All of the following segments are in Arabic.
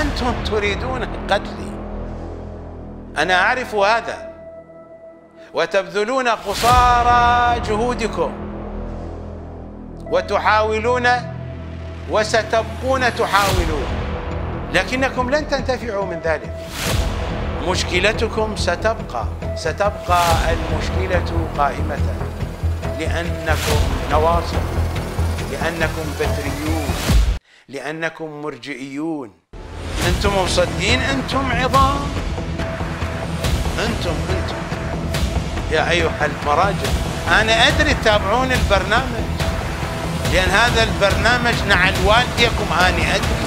أنتم تريدون قتلي أنا أعرف هذا وتبذلون قصارى جهودكم وتحاولون وستبقون تحاولون لكنكم لن تنتفعوا من ذلك مشكلتكم ستبقى ستبقى المشكلة قائمة لأنكم نواصب لأنكم بدريون لأنكم مرجئيون انتم مصدقين انتم عظام انتم انتم يا ايها المراجع انا ادري تتابعون البرنامج لان هذا البرنامج نعل والديكم انا ادري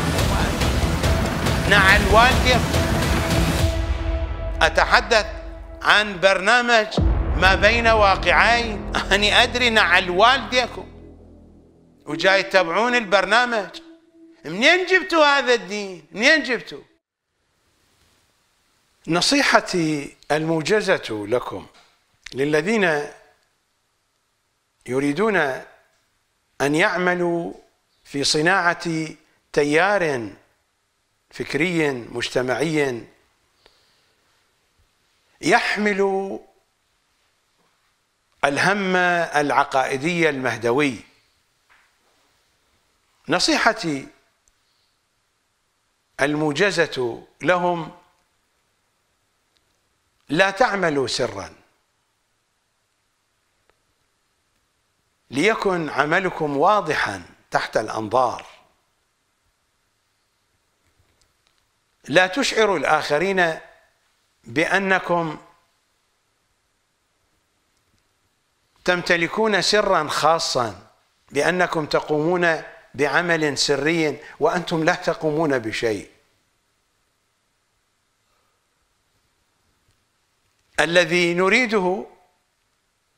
نعل والديكم اتحدث عن برنامج ما بين واقعين أنا أدري نعل والديكم وجاي تتابعون البرنامج منين جبتوا هذا الدين منين جبتوا نصيحتي الموجزة لكم للذين يريدون أن يعملوا في صناعة تيار فكري مجتمعي يحمل الهم العقائدي المهدوي نصيحتي الموجزة لهم لا تعملوا سرا ليكن عملكم واضحا تحت الأنظار لا تشعروا الآخرين بأنكم تمتلكون سرا خاصا بأنكم تقومون بعمل سري وأنتم لا تقومون بشيء الذي نريده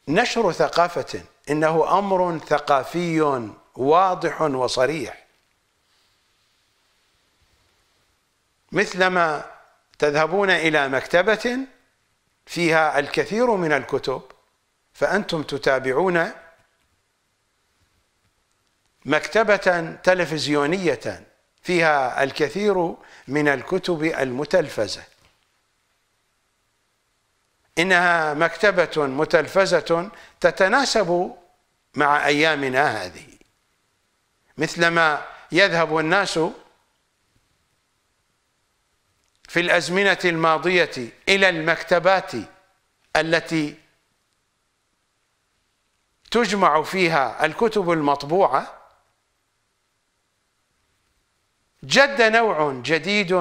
نشر ثقافة إنه أمر ثقافي واضح وصريح مثلما تذهبون إلى مكتبة فيها الكثير من الكتب فأنتم تتابعون مكتبة تلفزيونية فيها الكثير من الكتب المتلفزه إنها مكتبة متلفزة تتناسب مع أيامنا هذه مثلما يذهب الناس في الأزمنة الماضية إلى المكتبات التي تجمع فيها الكتب المطبوعة جد نوع جديد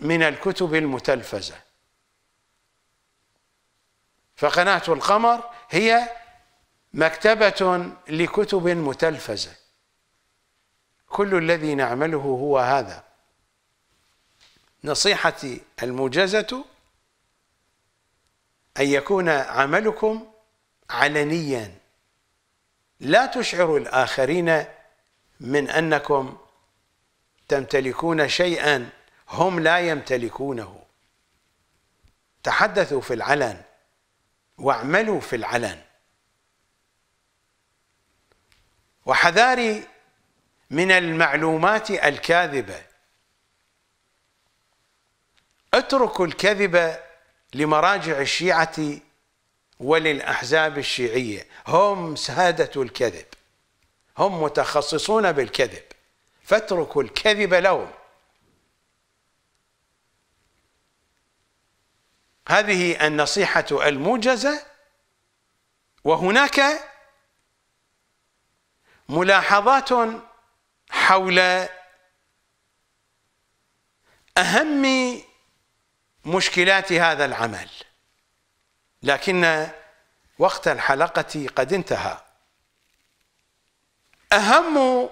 من الكتب المتلفزة فقناة القمر هي مكتبة لكتب متلفزة كل الذي نعمله هو هذا نصيحتي الموجزة أن يكون عملكم علنيا لا تشعر الآخرين من أنكم تمتلكون شيئا هم لا يمتلكونه تحدثوا في العلن واعملوا في العلن وحذاري من المعلومات الكاذبة اتركوا الكذبة لمراجع الشيعة وللأحزاب الشيعية هم سادة الكذب هم متخصصون بالكذب فاتركوا الكذب لهم هذه النصيحة الموجزة وهناك ملاحظات حول أهم مشكلات هذا العمل لكن وقت الحلقة قد انتهى أهم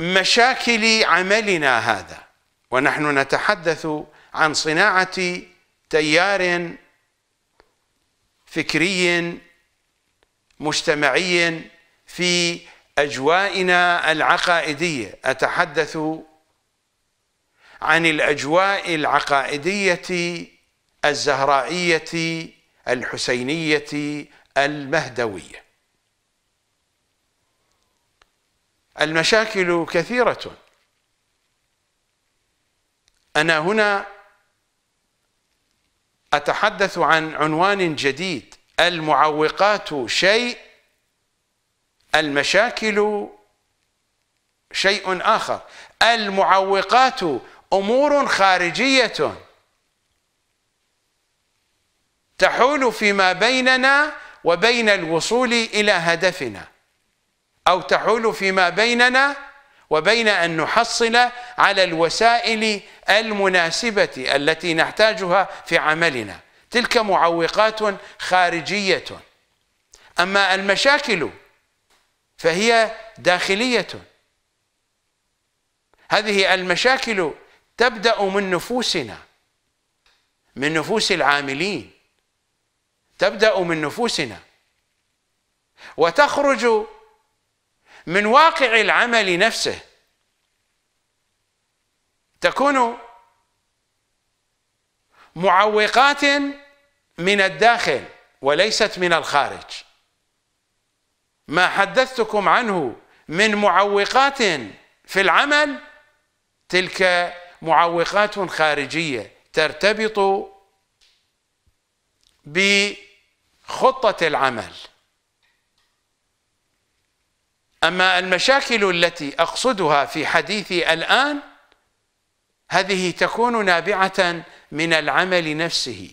مشاكل عملنا هذا ونحن نتحدث عن صناعة تيار فكري مجتمعي في اجوائنا العقائديه اتحدث عن الاجواء العقائديه الزهرائيه الحسينيه المهدويه المشاكل كثيره انا هنا أتحدث عن عنوان جديد المعوقات شيء المشاكل شيء آخر المعوقات أمور خارجية تحول فيما بيننا وبين الوصول إلى هدفنا أو تحول فيما بيننا وبين أن نحصل على الوسائل المناسبة التي نحتاجها في عملنا تلك معوقات خارجية أما المشاكل فهي داخلية هذه المشاكل تبدأ من نفوسنا من نفوس العاملين تبدأ من نفوسنا وتخرج من واقع العمل نفسه تكون معوقات من الداخل وليست من الخارج ما حدثتكم عنه من معوقات في العمل تلك معوقات خارجية ترتبط بخطة العمل أما المشاكل التي أقصدها في حديثي الآن هذه تكون نابعة من العمل نفسه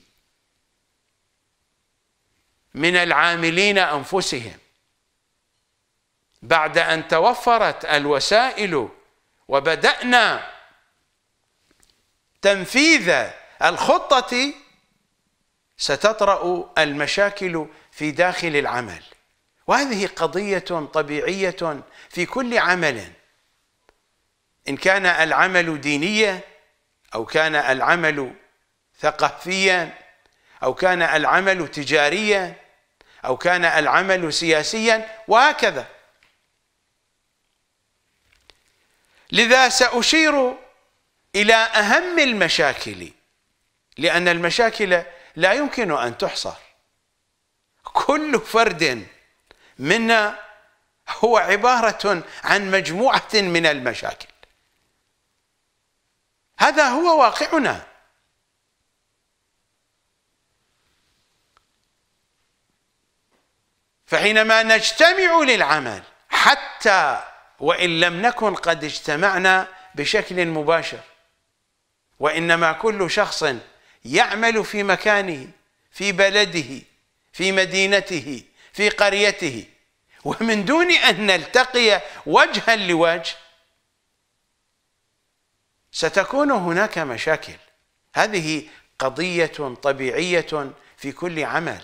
من العاملين أنفسهم بعد أن توفرت الوسائل وبدأنا تنفيذ الخطة ستطرأ المشاكل في داخل العمل وهذه قضية طبيعية في كل عمل إن كان العمل دينيا أو كان العمل ثقافيا أو كان العمل تجاريا أو كان العمل سياسيا وهكذا لذا سأشير إلى أهم المشاكل لأن المشاكل لا يمكن أن تحصر كل فرد منا هو عبارة عن مجموعة من المشاكل هذا هو واقعنا فحينما نجتمع للعمل حتى وان لم نكن قد اجتمعنا بشكل مباشر وانما كل شخص يعمل في مكانه في بلده في مدينته في قريته ومن دون أن نلتقي وجها لوجه ستكون هناك مشاكل هذه قضية طبيعية في كل عمل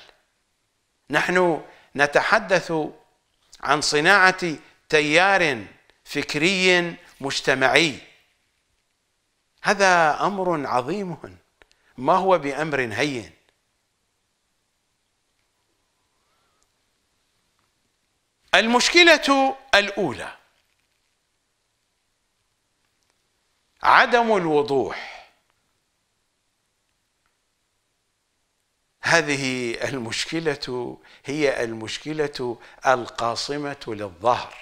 نحن نتحدث عن صناعة تيار فكري مجتمعي هذا أمر عظيم ما هو بأمر هين المشكلة الأولى عدم الوضوح هذه المشكلة هي المشكلة القاصمة للظهر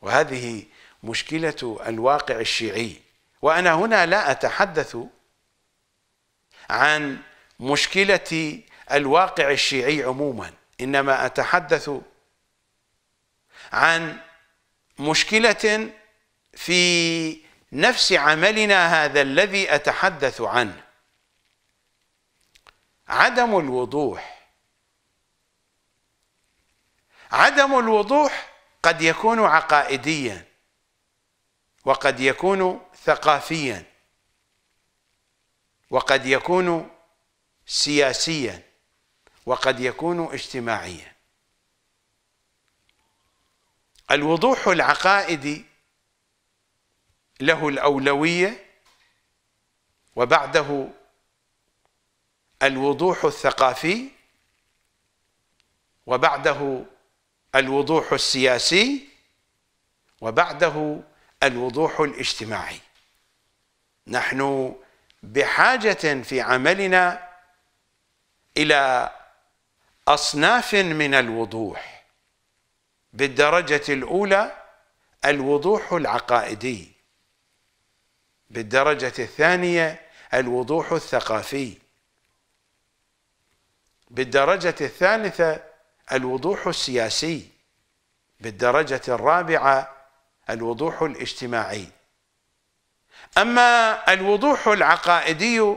وهذه مشكلة الواقع الشيعي وأنا هنا لا أتحدث عن مشكلة الواقع الشيعي عموما إنما أتحدث عن مشكلة في نفس عملنا هذا الذي أتحدث عنه عدم الوضوح عدم الوضوح قد يكون عقائديا وقد يكون ثقافيا وقد يكون سياسيا وقد يكون اجتماعيا الوضوح العقائدي له الأولوية وبعده الوضوح الثقافي وبعده الوضوح السياسي وبعده الوضوح الاجتماعي نحن بحاجة في عملنا إلى أصناف من الوضوح بالدرجة الأولى الوضوح العقائدي بالدرجة الثانية الوضوح الثقافي بالدرجة الثالثة الوضوح السياسي بالدرجة الرابعة الوضوح الاجتماعي أما الوضوح العقائدي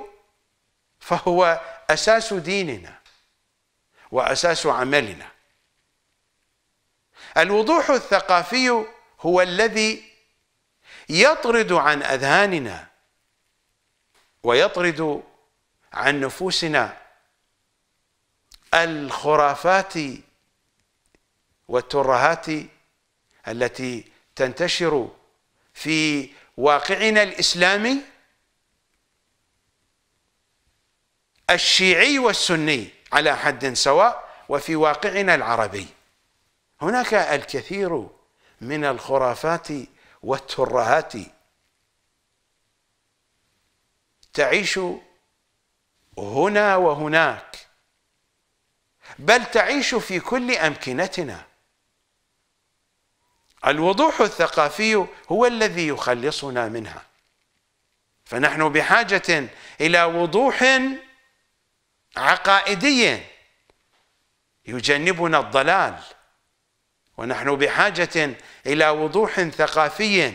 فهو أساس ديننا وأساس عملنا الوضوح الثقافي هو الذي يطرد عن أذهاننا ويطرد عن نفوسنا الخرافات والترهات التي تنتشر في واقعنا الإسلامي الشيعي والسني على حد سواء وفي واقعنا العربي هناك الكثير من الخرافات والترهات تعيش هنا وهناك بل تعيش في كل امكنتنا الوضوح الثقافي هو الذي يخلصنا منها فنحن بحاجه الى وضوح عقائدي يجنبنا الضلال ونحن بحاجة إلى وضوح ثقافي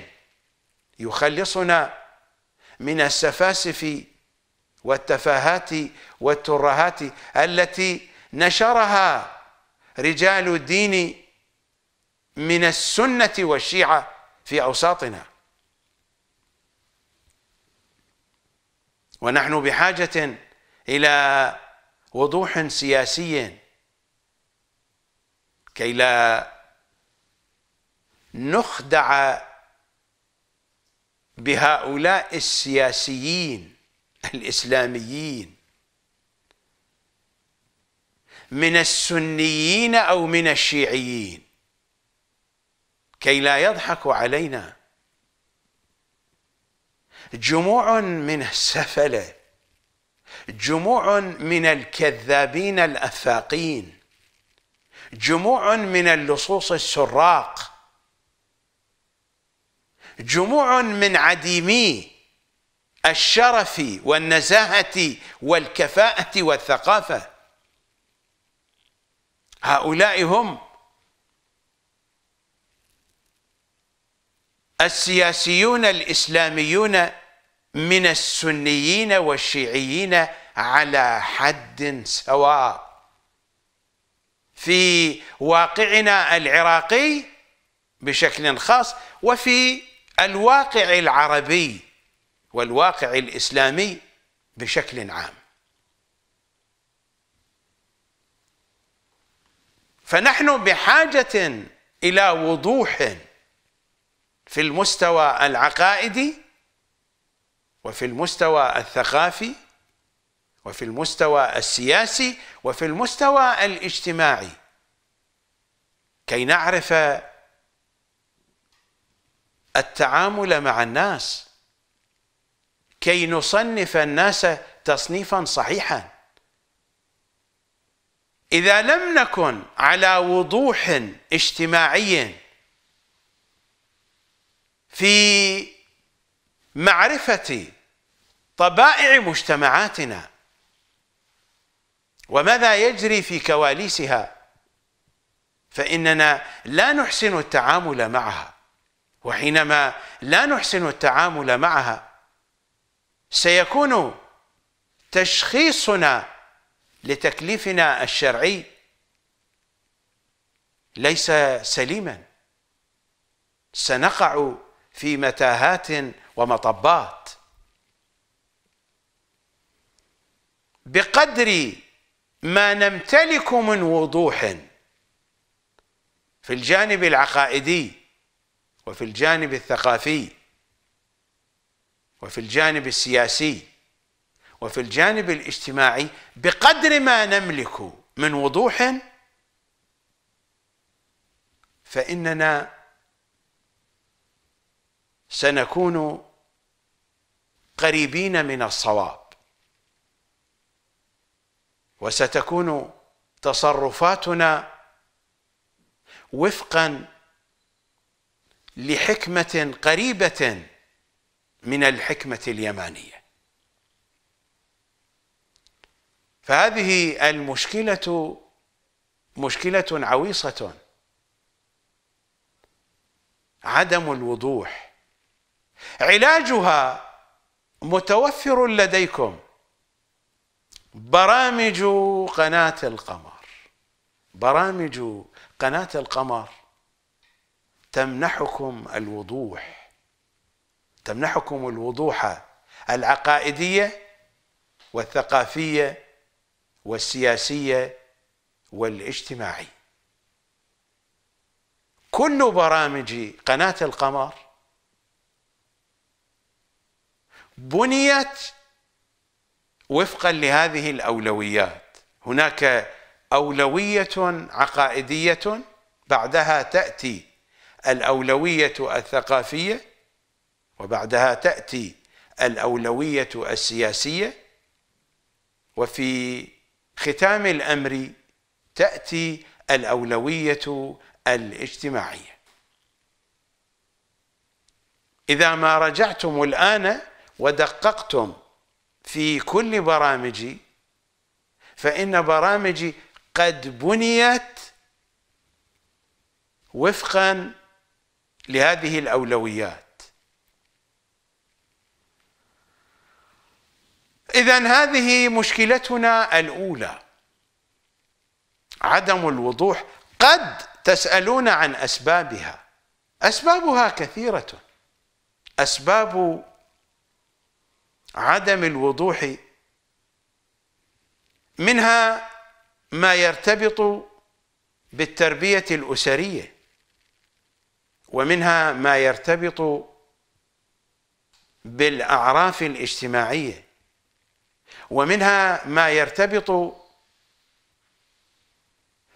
يخلصنا من السفاسف والتفاهات والترهات التي نشرها رجال الدين من السنة والشيعة في أوساطنا ونحن بحاجة إلى وضوح سياسي كي لا نخدع بهؤلاء السياسيين الاسلاميين من السنيين او من الشيعيين كي لا يضحكوا علينا جموع من السفله جموع من الكذابين الافاقين جموع من اللصوص السراق جموع من عديمي الشرف والنزاهة والكفاءة والثقافة هؤلاء هم السياسيون الإسلاميون من السنيين والشيعيين على حد سواء في واقعنا العراقي بشكل خاص وفي الواقع العربي والواقع الإسلامي بشكل عام فنحن بحاجة إلى وضوح في المستوى العقائدي وفي المستوى الثقافي وفي المستوى السياسي وفي المستوى الاجتماعي كي نعرف التعامل مع الناس كي نصنف الناس تصنيفا صحيحا إذا لم نكن على وضوح اجتماعي في معرفة طبائع مجتمعاتنا وماذا يجري في كواليسها فإننا لا نحسن التعامل معها وحينما لا نحسن التعامل معها سيكون تشخيصنا لتكليفنا الشرعي ليس سليما سنقع في متاهات ومطبات بقدر ما نمتلك من وضوح في الجانب العقائدي وفي الجانب الثقافي وفي الجانب السياسي وفي الجانب الاجتماعي بقدر ما نملك من وضوح فإننا سنكون قريبين من الصواب وستكون تصرفاتنا وفقا لحكمة قريبة من الحكمة اليمانية فهذه المشكلة مشكلة عويصة عدم الوضوح علاجها متوفر لديكم برامج قناة القمر برامج قناة القمر تمنحكم الوضوح تمنحكم الوضوح العقائديه والثقافيه والسياسيه والاجتماعي كل برامج قناه القمر بنيت وفقا لهذه الاولويات هناك اولويه عقائديه بعدها تاتي الأولوية الثقافية وبعدها تأتي الأولوية السياسية وفي ختام الأمر تأتي الأولوية الاجتماعية إذا ما رجعتم الآن ودققتم في كل برامجي فإن برامجي قد بنيت وفقا لهذه الأولويات إذا هذه مشكلتنا الأولى عدم الوضوح قد تسألون عن أسبابها أسبابها كثيرة أسباب عدم الوضوح منها ما يرتبط بالتربية الأسرية ومنها ما يرتبط بالاعراف الاجتماعيه ومنها ما يرتبط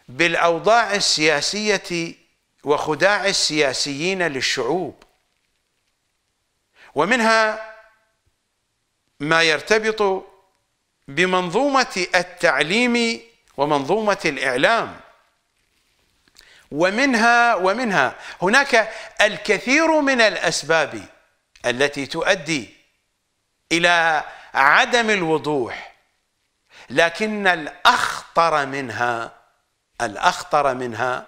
بالاوضاع السياسيه وخداع السياسيين للشعوب ومنها ما يرتبط بمنظومه التعليم ومنظومه الاعلام ومنها ومنها هناك الكثير من الأسباب التي تؤدي إلى عدم الوضوح لكن الأخطر منها الأخطر منها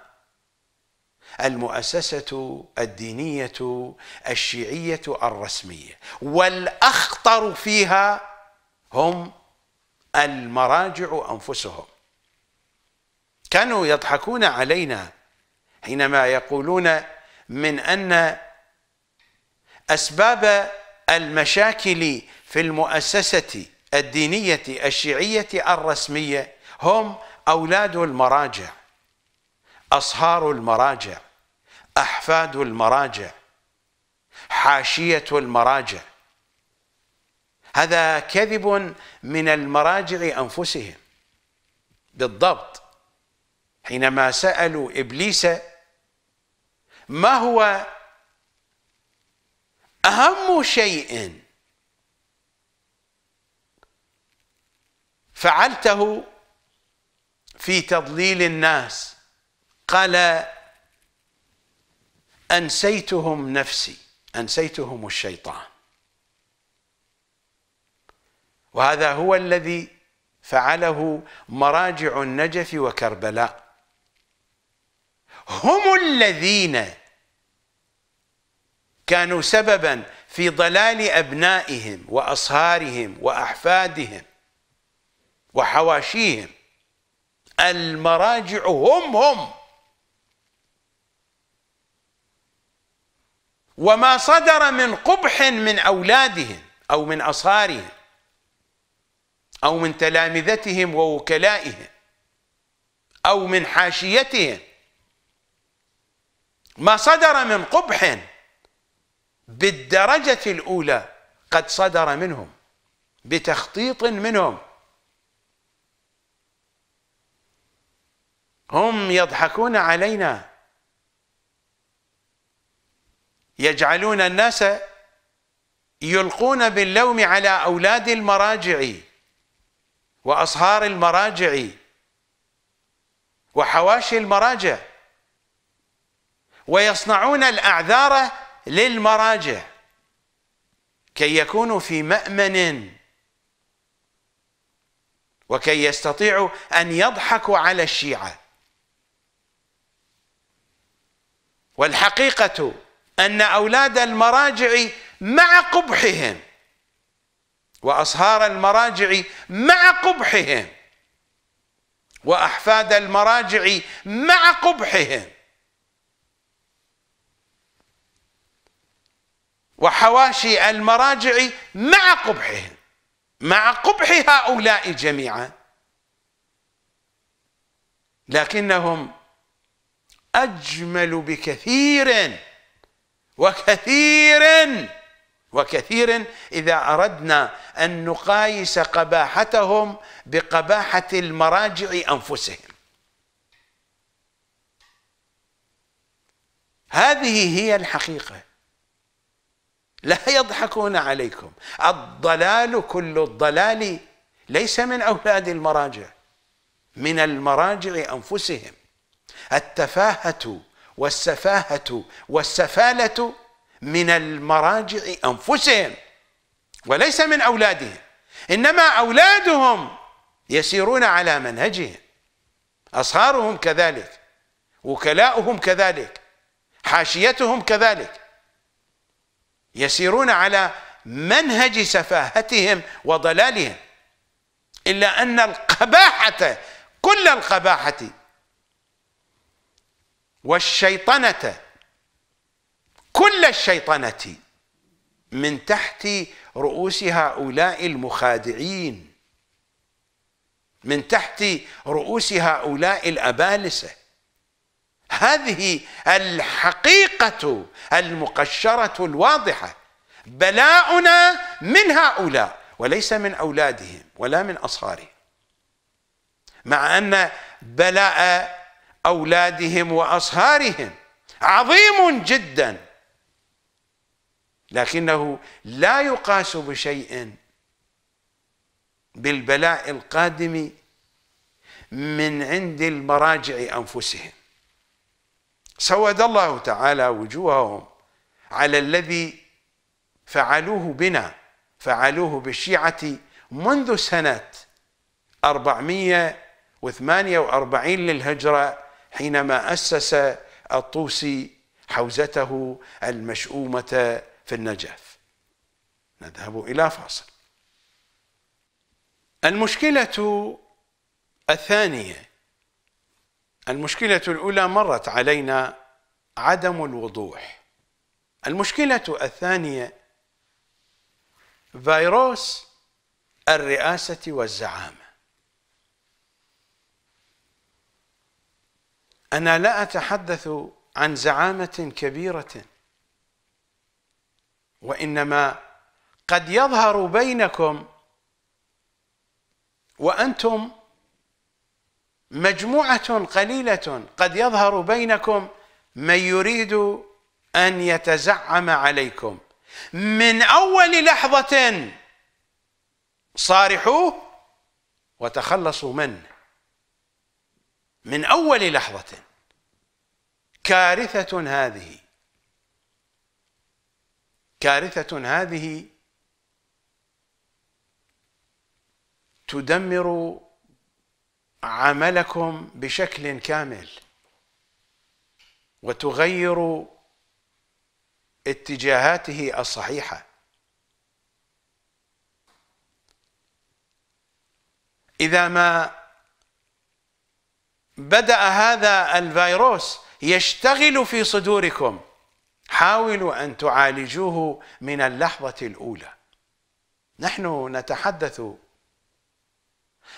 المؤسسة الدينية الشيعية الرسمية والأخطر فيها هم المراجع أنفسهم كانوا يضحكون علينا حينما يقولون من أن أسباب المشاكل في المؤسسة الدينية الشيعية الرسمية هم أولاد المراجع أصهار المراجع أحفاد المراجع حاشية المراجع هذا كذب من المراجع أنفسهم بالضبط حينما سألوا إبليس ما هو أهم شيء فعلته في تضليل الناس قال أنسيتهم نفسي أنسيتهم الشيطان وهذا هو الذي فعله مراجع النجف وكربلاء هم الذين كانوا سببا في ضلال أبنائهم وأصهارهم وأحفادهم وحواشيهم المراجع هم هم وما صدر من قبح من أولادهم أو من أصهارهم أو من تلامذتهم ووكلائهم أو من حاشيتهم ما صدر من قبح بالدرجة الأولى قد صدر منهم بتخطيط منهم هم يضحكون علينا يجعلون الناس يلقون باللوم على أولاد المراجع وأصهار المراجع وحواشي المراجع ويصنعون الأعذار للمراجع كي يكونوا في مأمن وكي يستطيعوا أن يضحكوا على الشيعة والحقيقة أن أولاد المراجع مع قبحهم وأصهار المراجع مع قبحهم وأحفاد المراجع مع قبحهم وحواشي المراجع مع قبحهم مع قبح هؤلاء جميعا لكنهم أجمل بكثير وكثير وكثير إذا أردنا أن نقايس قباحتهم بقباحة المراجع أنفسهم هذه هي الحقيقة لا يضحكون عليكم الضلال كل الضلال ليس من أولاد المراجع من المراجع أنفسهم التفاهة والسفاهة والسفالة من المراجع أنفسهم وليس من أولادهم إنما أولادهم يسيرون على منهجهم أصهارهم كذلك وكلاؤهم كذلك حاشيتهم كذلك يسيرون على منهج سفاهتهم وضلالهم إلا أن القباحة كل القباحة والشيطنة كل الشيطنة من تحت رؤوس هؤلاء المخادعين من تحت رؤوس هؤلاء الأبالسة هذه الحقيقة المقشرة الواضحة بلاؤنا من هؤلاء وليس من أولادهم ولا من أصهارهم مع أن بلاء أولادهم وأصهارهم عظيم جدا لكنه لا يقاس بشيء بالبلاء القادم من عند المراجع أنفسهم سود الله تعالى وجوههم على الذي فعلوه بنا فعلوه بالشيعة منذ سنة 448 للهجرة حينما أسس الطوسي حوزته المشؤومة في النجف نذهب إلى فاصل المشكلة الثانية المشكلة الأولى مرت علينا عدم الوضوح المشكلة الثانية فيروس الرئاسة والزعامة أنا لا أتحدث عن زعامة كبيرة وإنما قد يظهر بينكم وأنتم مجموعة قليلة قد يظهر بينكم من يريد أن يتزعم عليكم من أول لحظة صارحوه وتخلصوا منه من أول لحظة كارثة هذه كارثة هذه تدمر عملكم بشكل كامل وتغير اتجاهاته الصحيحه اذا ما بدا هذا الفيروس يشتغل في صدوركم حاولوا ان تعالجوه من اللحظه الاولى نحن نتحدث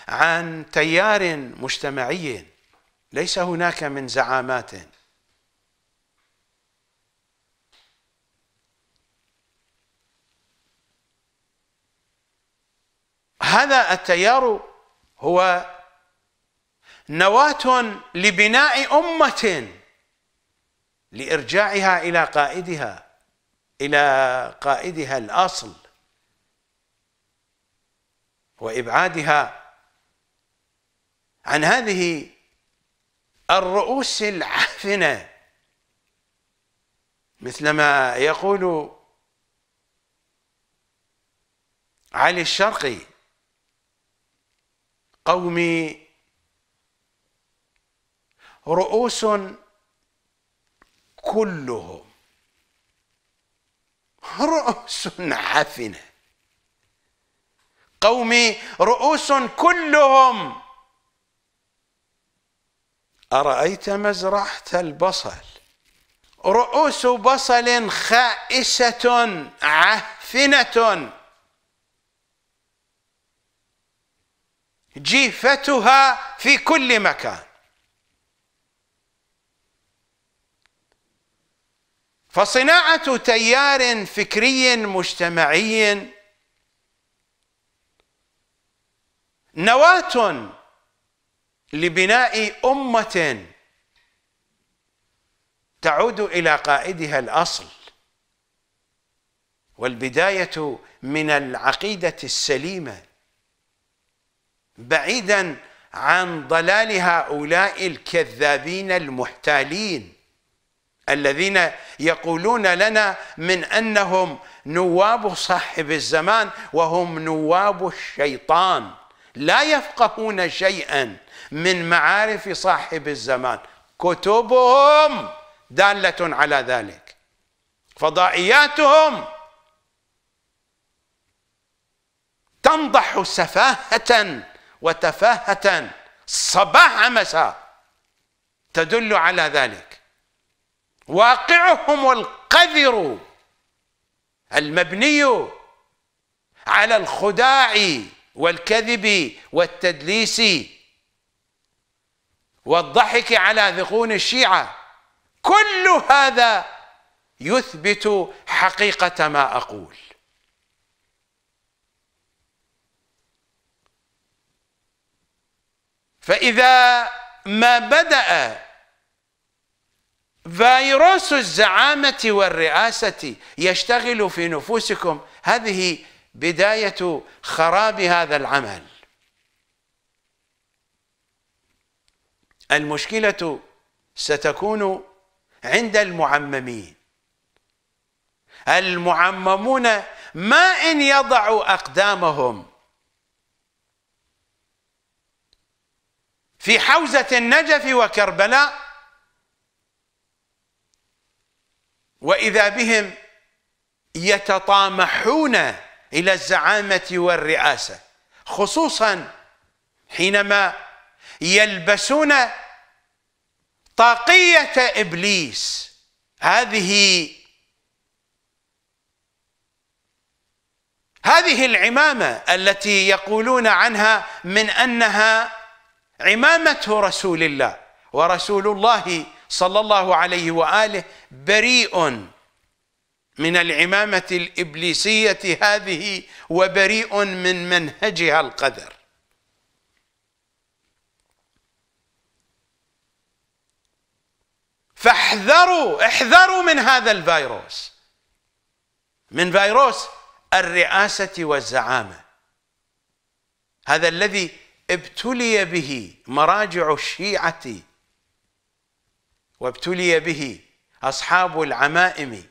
عن تيار مجتمعي ليس هناك من زعامات هذا التيار هو نواة لبناء أمة لإرجاعها إلى قائدها إلى قائدها الأصل وإبعادها عن هذه الرؤوس العفنة مثلما يقول علي الشرقي قومي رؤوس كلهم رؤوس عفنة قومي رؤوس كلهم أرأيت مزرعة البصل رؤوس بصل خائسة عفنة جيفتها في كل مكان فصناعة تيار فكري مجتمعي نواة لبناء امه تعود الى قائدها الاصل والبدايه من العقيده السليمه بعيدا عن ضلال هؤلاء الكذابين المحتالين الذين يقولون لنا من انهم نواب صاحب الزمان وهم نواب الشيطان لا يفقهون شيئا من معارف صاحب الزمان كتبهم دالة على ذلك فضائياتهم تنضح سفاهة وتفاهة صباح مساء تدل على ذلك واقعهم القذر المبني على الخداع والكذب والتدليس والضحك على ذقون الشيعة كل هذا يثبت حقيقة ما أقول فإذا ما بدأ فيروس الزعامة والرئاسة يشتغل في نفوسكم هذه بداية خراب هذا العمل المشكلة ستكون عند المعممين المعممون ما إن يضعوا أقدامهم في حوزة النجف وكربلاء وإذا بهم يتطامحون إلى الزعامة والرئاسة خصوصا حينما يلبسون طاقية إبليس هذه هذه العمامة التي يقولون عنها من أنها عمامة رسول الله ورسول الله صلى الله عليه وآله بريء من العمامة الإبليسية هذه وبريء من منهجها القذر فاحذروا احذروا من هذا الفيروس من فيروس الرئاسة والزعامة هذا الذي ابتلي به مراجع الشيعة وابتلي به أصحاب العمائم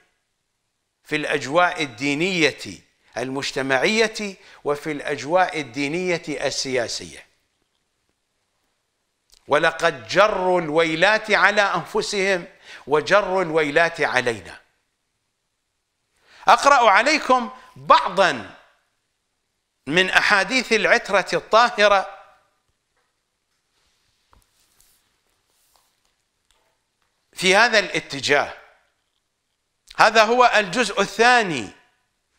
في الأجواء الدينية المجتمعية وفي الأجواء الدينية السياسية ولقد جروا الويلات على أنفسهم وجروا الويلات علينا أقرأ عليكم بعضا من أحاديث العترة الطاهرة في هذا الاتجاه هذا هو الجزء الثاني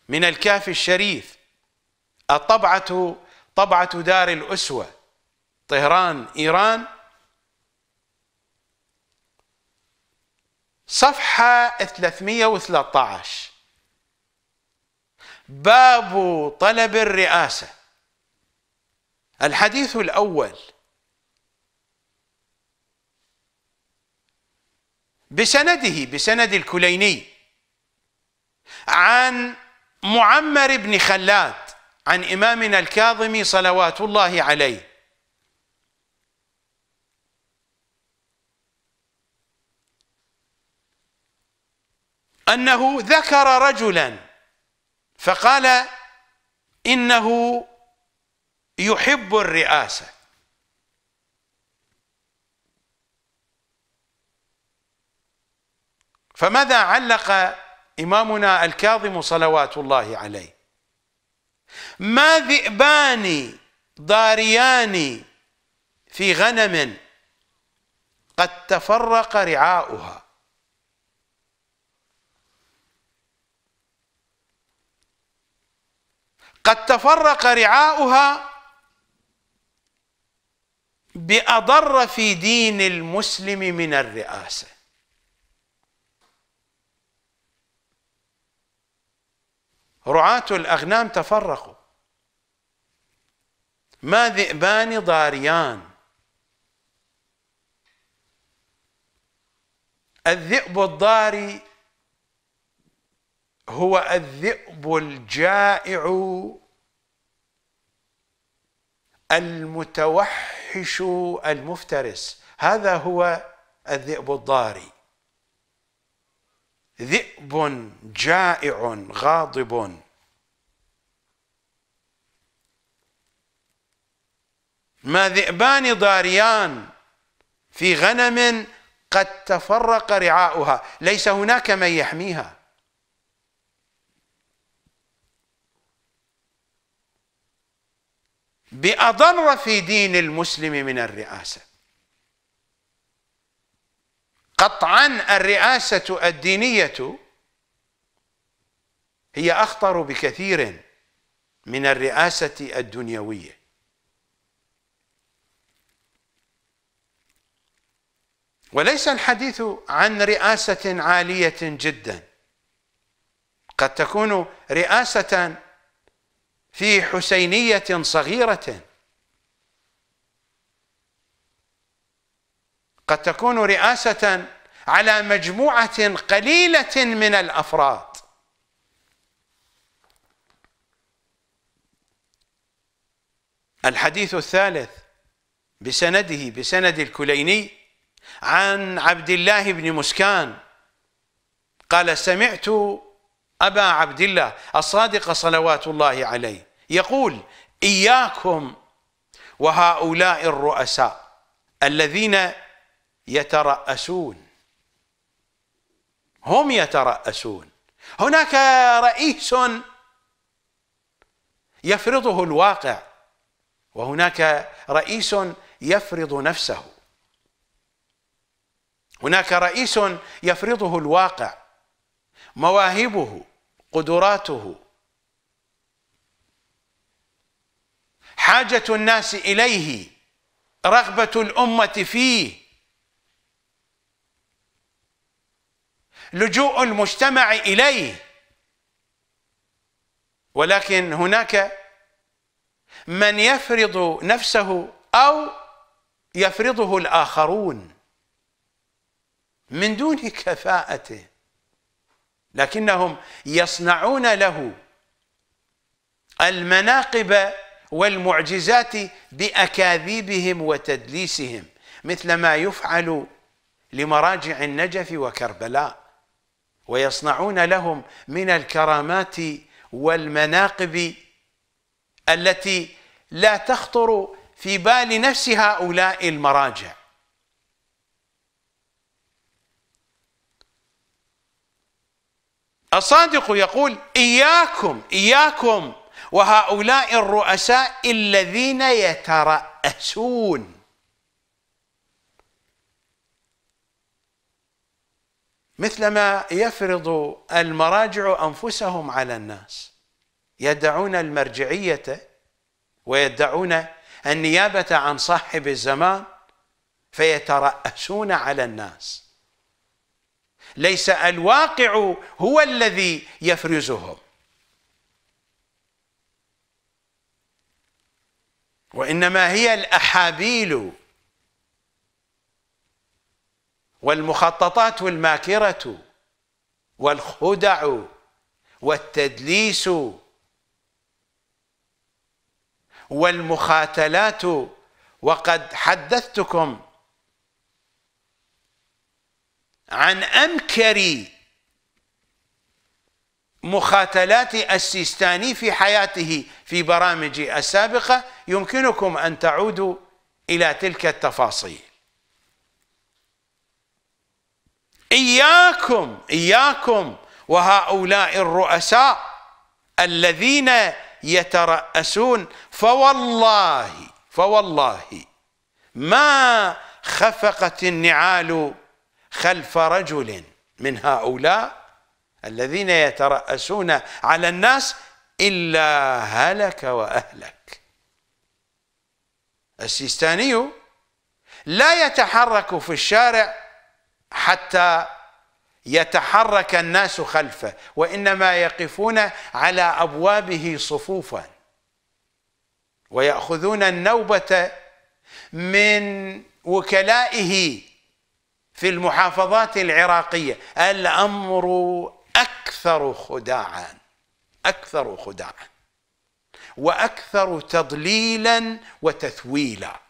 من الكاف الشريف الطبعة طبعة دار الأسوة طهران إيران صفحة 313 باب طلب الرئاسة الحديث الأول بسنده بسند الكليني عن معمر بن خلاد عن إمامنا الكاظم صلوات الله عليه أنه ذكر رجلا فقال إنه يحب الرئاسة فماذا علق إمامنا الكاظم صلوات الله عليه ما ذئبان ضاريان في غنم قد تفرق رعاؤها قد تفرق رعاؤها بأضر في دين المسلم من الرئاسة رعاة الأغنام تفرقوا ما ذئبان ضاريان الذئب الضاري هو الذئب الجائع المتوحش المفترس هذا هو الذئب الضاري ذئب جائع غاضب ما ذئبان ضاريان في غنم قد تفرق رعاؤها ليس هناك من يحميها بأضر في دين المسلم من الرئاسة قطعا الرئاسة الدينية هي أخطر بكثير من الرئاسة الدنيوية وليس الحديث عن رئاسة عالية جدا قد تكون رئاسة في حسينية صغيرة قد تكون رئاسة على مجموعة قليلة من الأفراد الحديث الثالث بسنده بسند الكليني عن عبد الله بن مسكان قال سمعت أبا عبد الله الصادق صلوات الله عليه يقول إياكم وهؤلاء الرؤساء الذين يترأسون هم يترأسون هناك رئيس يفرضه الواقع وهناك رئيس يفرض نفسه هناك رئيس يفرضه الواقع مواهبه قدراته حاجة الناس إليه رغبة الأمة فيه لجوء المجتمع إليه ولكن هناك من يفرض نفسه أو يفرضه الآخرون من دون كفاءته لكنهم يصنعون له المناقب والمعجزات باكاذيبهم وتدليسهم مثل ما يفعل لمراجع النجف وكربلاء ويصنعون لهم من الكرامات والمناقب التي لا تخطر في بال نفس هؤلاء المراجع الصادق يقول إياكم إياكم وهؤلاء الرؤساء الذين يترأسون مثلما يفرض المراجع أنفسهم على الناس يدعون المرجعية ويدعون النيابة عن صاحب الزمان فيترأسون على الناس ليس الواقع هو الذي يفرزهم وإنما هي الأحابيل والمخططات الماكرة والخدع والتدليس والمخاتلات وقد حدثتكم عن أمكر مخاتلات السيستاني في حياته في برامجي السابقة يمكنكم أن تعودوا إلى تلك التفاصيل إياكم إياكم وهؤلاء الرؤساء الذين يترأسون فوالله فوالله ما خفقت النعال خلف رجل من هؤلاء الذين يترأسون على الناس إلا هلك وأهلك السيستاني لا يتحرك في الشارع حتى يتحرك الناس خلفه وإنما يقفون على أبوابه صفوفا ويأخذون النوبة من وكلائه في المحافظات العراقية الأمر أكثر خداعا أكثر خداعا وأكثر تضليلا وتثويلا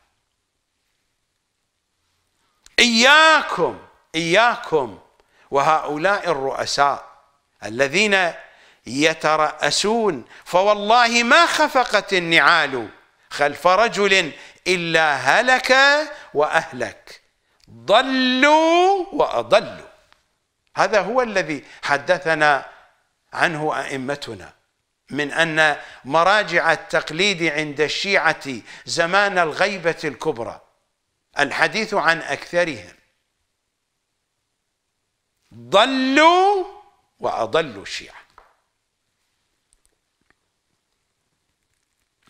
إياكم إياكم وهؤلاء الرؤساء الذين يترأسون فوالله ما خفقت النعال خلف رجل إلا هلك وأهلك ضلوا وأضلوا هذا هو الذي حدثنا عنه ائمتنا من ان مراجع التقليد عند الشيعه زمان الغيبه الكبرى الحديث عن اكثرهم ضلوا واضلوا الشيعه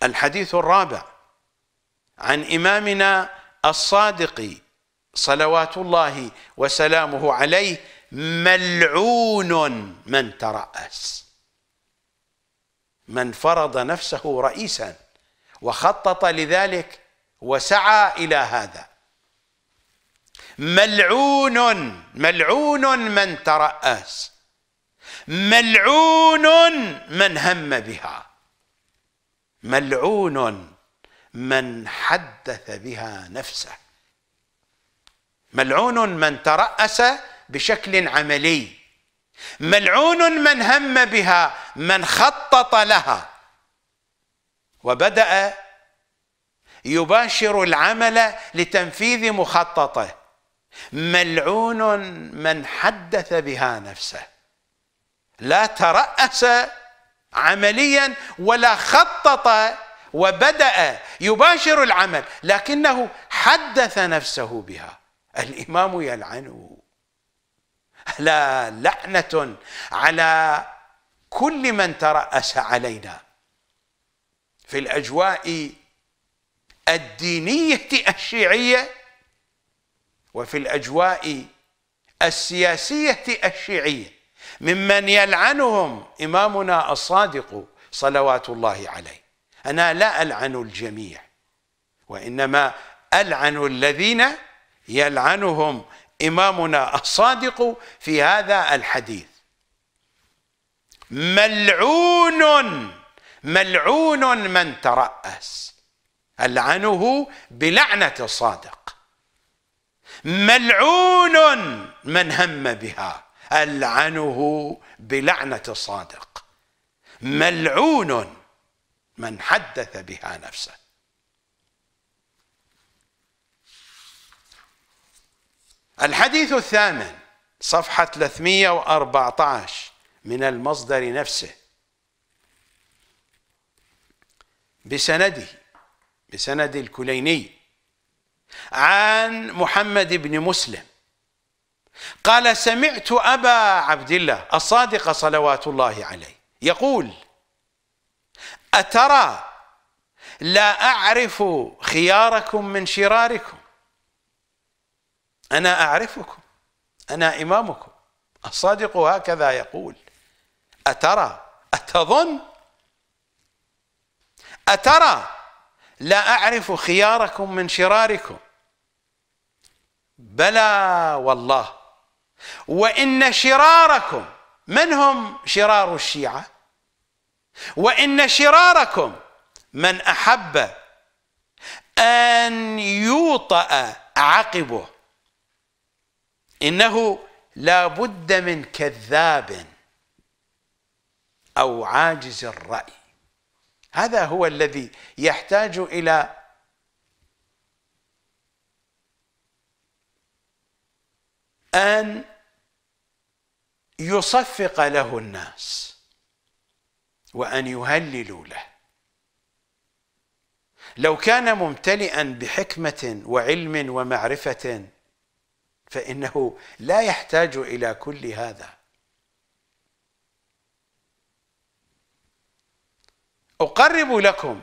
الحديث الرابع عن امامنا الصادق صلوات الله وسلامه عليه ملعون من ترأس من فرض نفسه رئيسا وخطط لذلك وسعى إلى هذا ملعون ملعون من ترأس ملعون من هم بها ملعون من حدث بها نفسه ملعون من ترأس بشكل عملي ملعون من هم بها من خطط لها وبدأ يباشر العمل لتنفيذ مخططه ملعون من حدث بها نفسه لا ترأس عمليا ولا خطط وبدأ يباشر العمل لكنه حدث نفسه بها الإمام يلعنه لا لعنة على كل من ترأس علينا في الأجواء الدينية الشيعية وفي الأجواء السياسية الشيعية ممن يلعنهم إمامنا الصادق صلوات الله عليه أنا لا ألعن الجميع وإنما ألعن الذين يلعنهم إمامنا الصادق في هذا الحديث ملعون ملعون من ترأس ألعنه بلعنة الصادق ملعون من هم بها ألعنه بلعنة الصادق ملعون من حدث بها نفسه الحديث الثامن صفحة 314 من المصدر نفسه بسنده بسند الكليني عن محمد بن مسلم قال سمعت أبا عبد الله الصادق صلوات الله عليه يقول أترى لا أعرف خياركم من شراركم أنا أعرفكم أنا إمامكم الصادق هكذا يقول أترى أتظن أترى لا أعرف خياركم من شراركم بلى والله وإن شراركم من هم شرار الشيعة وإن شراركم من أحب أن يوطأ عقبه إنه لا بد من كذاب أو عاجز الرأي هذا هو الذي يحتاج إلى أن يصفق له الناس وأن يهللوا له لو كان ممتلئا بحكمة وعلم ومعرفة فإنه لا يحتاج إلى كل هذا أقرب لكم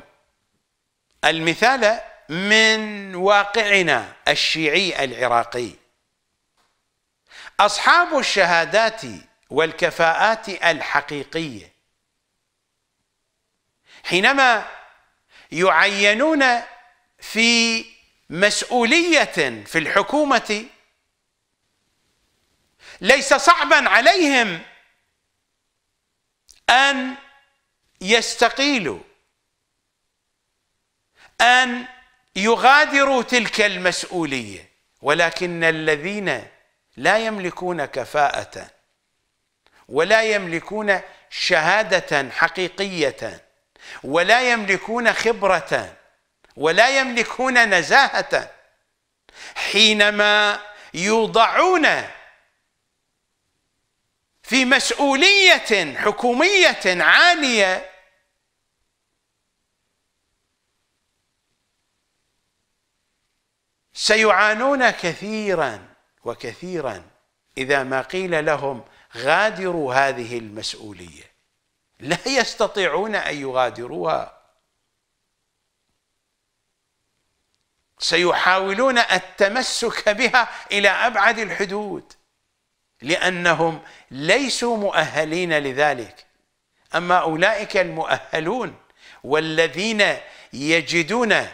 المثال من واقعنا الشيعي العراقي أصحاب الشهادات والكفاءات الحقيقية حينما يعينون في مسؤولية في الحكومة ليس صعبا عليهم ان يستقيلوا ان يغادروا تلك المسؤوليه ولكن الذين لا يملكون كفاءه ولا يملكون شهاده حقيقيه ولا يملكون خبره ولا يملكون نزاهه حينما يوضعون في مسؤوليه حكوميه عاليه سيعانون كثيرا وكثيرا اذا ما قيل لهم غادروا هذه المسؤوليه لا يستطيعون ان يغادروها سيحاولون التمسك بها الى ابعد الحدود لأنهم ليسوا مؤهلين لذلك أما أولئك المؤهلون والذين يجدون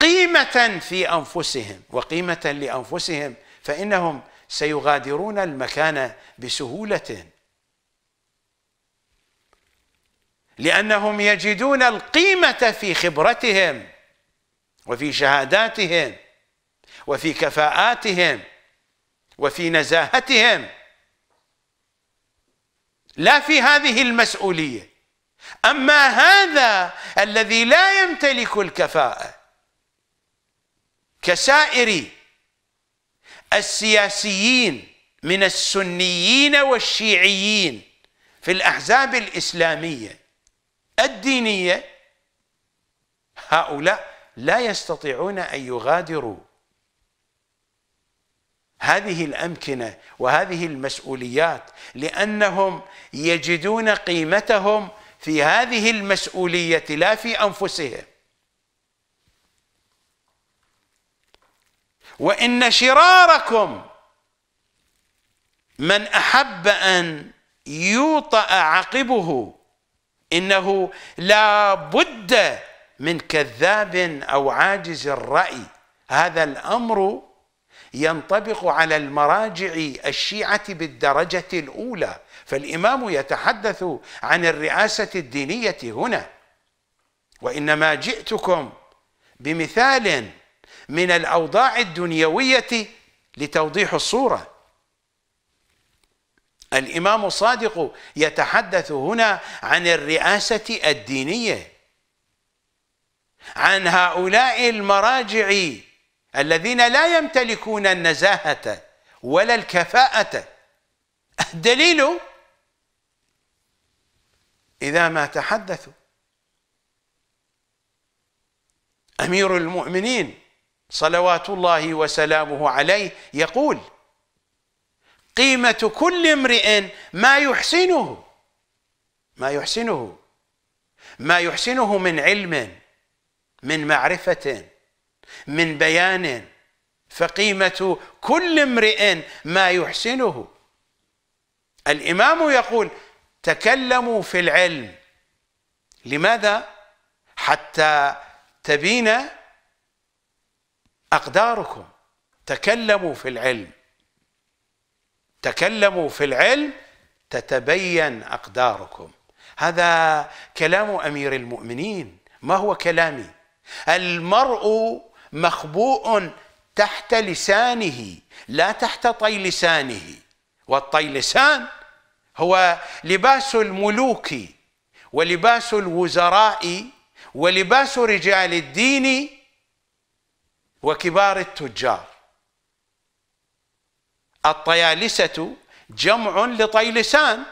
قيمة في أنفسهم وقيمة لأنفسهم فإنهم سيغادرون المكان بسهولة لأنهم يجدون القيمة في خبرتهم وفي شهاداتهم وفي كفاءاتهم وفي نزاهتهم لا في هذه المسؤوليه اما هذا الذي لا يمتلك الكفاءه كسائر السياسيين من السنيين والشيعيين في الاحزاب الاسلاميه الدينيه هؤلاء لا يستطيعون ان يغادروا هذه الامكنه وهذه المسؤوليات لانهم يجدون قيمتهم في هذه المسؤوليه لا في انفسهم وان شراركم من احب ان يوطأ عقبه انه لا بد من كذاب او عاجز الراي هذا الامر ينطبق على المراجع الشيعة بالدرجة الأولى فالإمام يتحدث عن الرئاسة الدينية هنا وإنما جئتكم بمثال من الأوضاع الدنيوية لتوضيح الصورة الإمام الصادق يتحدث هنا عن الرئاسة الدينية عن هؤلاء المراجع الذين لا يمتلكون النزاهة ولا الكفاءة الدليل إذا ما تحدثوا أمير المؤمنين صلوات الله وسلامه عليه يقول قيمة كل امرئ ما يحسنه ما يحسنه ما يحسنه من علم من معرفة من بيان فقيمة كل امرئ ما يحسنه الإمام يقول تكلموا في العلم لماذا؟ حتى تبين أقداركم تكلموا في العلم تكلموا في العلم تتبين أقداركم هذا كلام أمير المؤمنين ما هو كلامي المرء مخبوء تحت لسانه لا تحت طي لسانه والطي لسان هو لباس الملوك ولباس الوزراء ولباس رجال الدين وكبار التجار الطيالسة جمع لطيلسان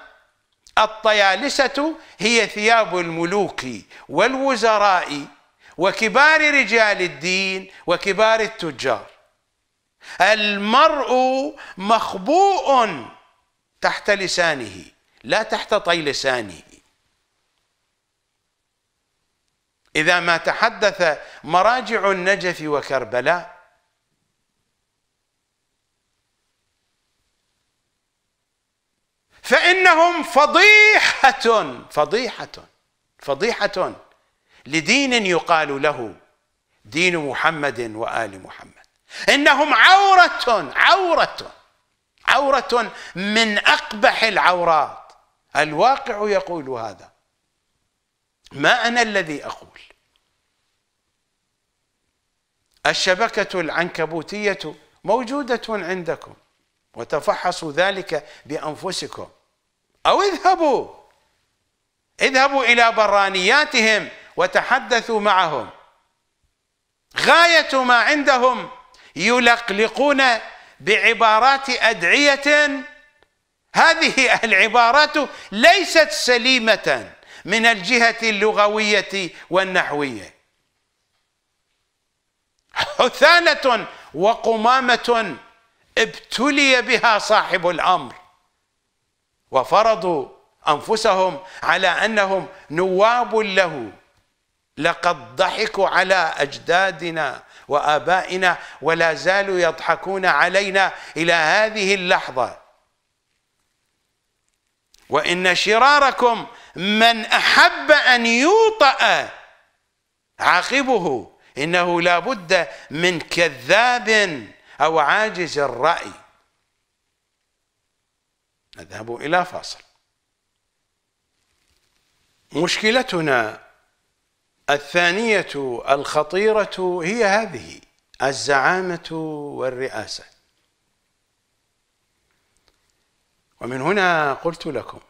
الطيالسة هي ثياب الملوك والوزراء وكبار رجال الدين وكبار التجار المرء مخبوء تحت لسانه لا تحت طي لسانه إذا ما تحدث مراجع النجف وكربلاء فإنهم فضيحة فضيحة فضيحة لدين يقال له دين محمد وآل محمد إنهم عورة عورة عورة من أقبح العورات الواقع يقول هذا ما أنا الذي أقول الشبكة العنكبوتية موجودة عندكم وتفحصوا ذلك بأنفسكم أو اذهبوا اذهبوا إلى برانياتهم وتحدثوا معهم غاية ما عندهم يلقلقون بعبارات أدعية هذه العبارات ليست سليمة من الجهة اللغوية والنحوية حثالة وقمامة ابتلي بها صاحب الأمر وفرضوا أنفسهم على أنهم نواب له لقد ضحكوا على أجدادنا وآبائنا ولا زالوا يضحكون علينا إلى هذه اللحظة وإن شراركم من أحب أن يوطأ عاقبه إنه لا بد من كذاب أو عاجز الرأي نذهب إلى فاصل مشكلتنا الثانية الخطيرة هي هذه الزعامة والرئاسة ومن هنا قلت لكم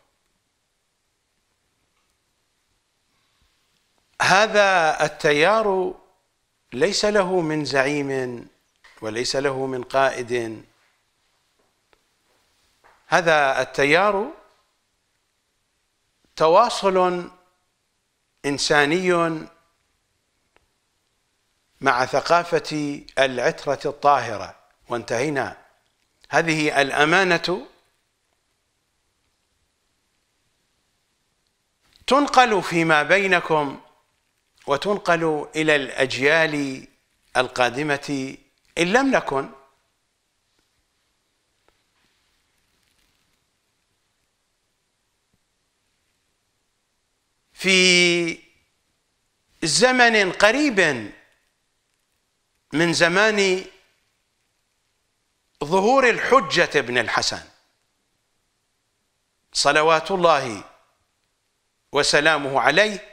هذا التيار ليس له من زعيم وليس له من قائد هذا التيار تواصل إنساني مع ثقافة العترة الطاهرة وانتهينا هذه الأمانة تنقل فيما بينكم وتنقل إلى الأجيال القادمة إن لم نكن في زمن قريب من زمان ظهور الحجة ابن الحسن صلوات الله وسلامه عليه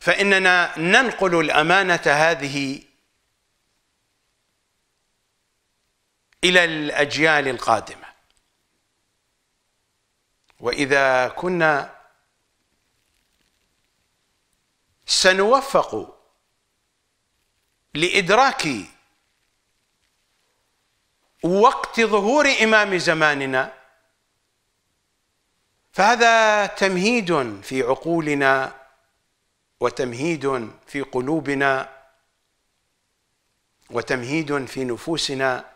فإننا ننقل الأمانة هذه إلى الأجيال القادمة وإذا كنا سنوفق لإدراك وقت ظهور إمام زماننا فهذا تمهيد في عقولنا وتمهيد في قلوبنا وتمهيد في نفوسنا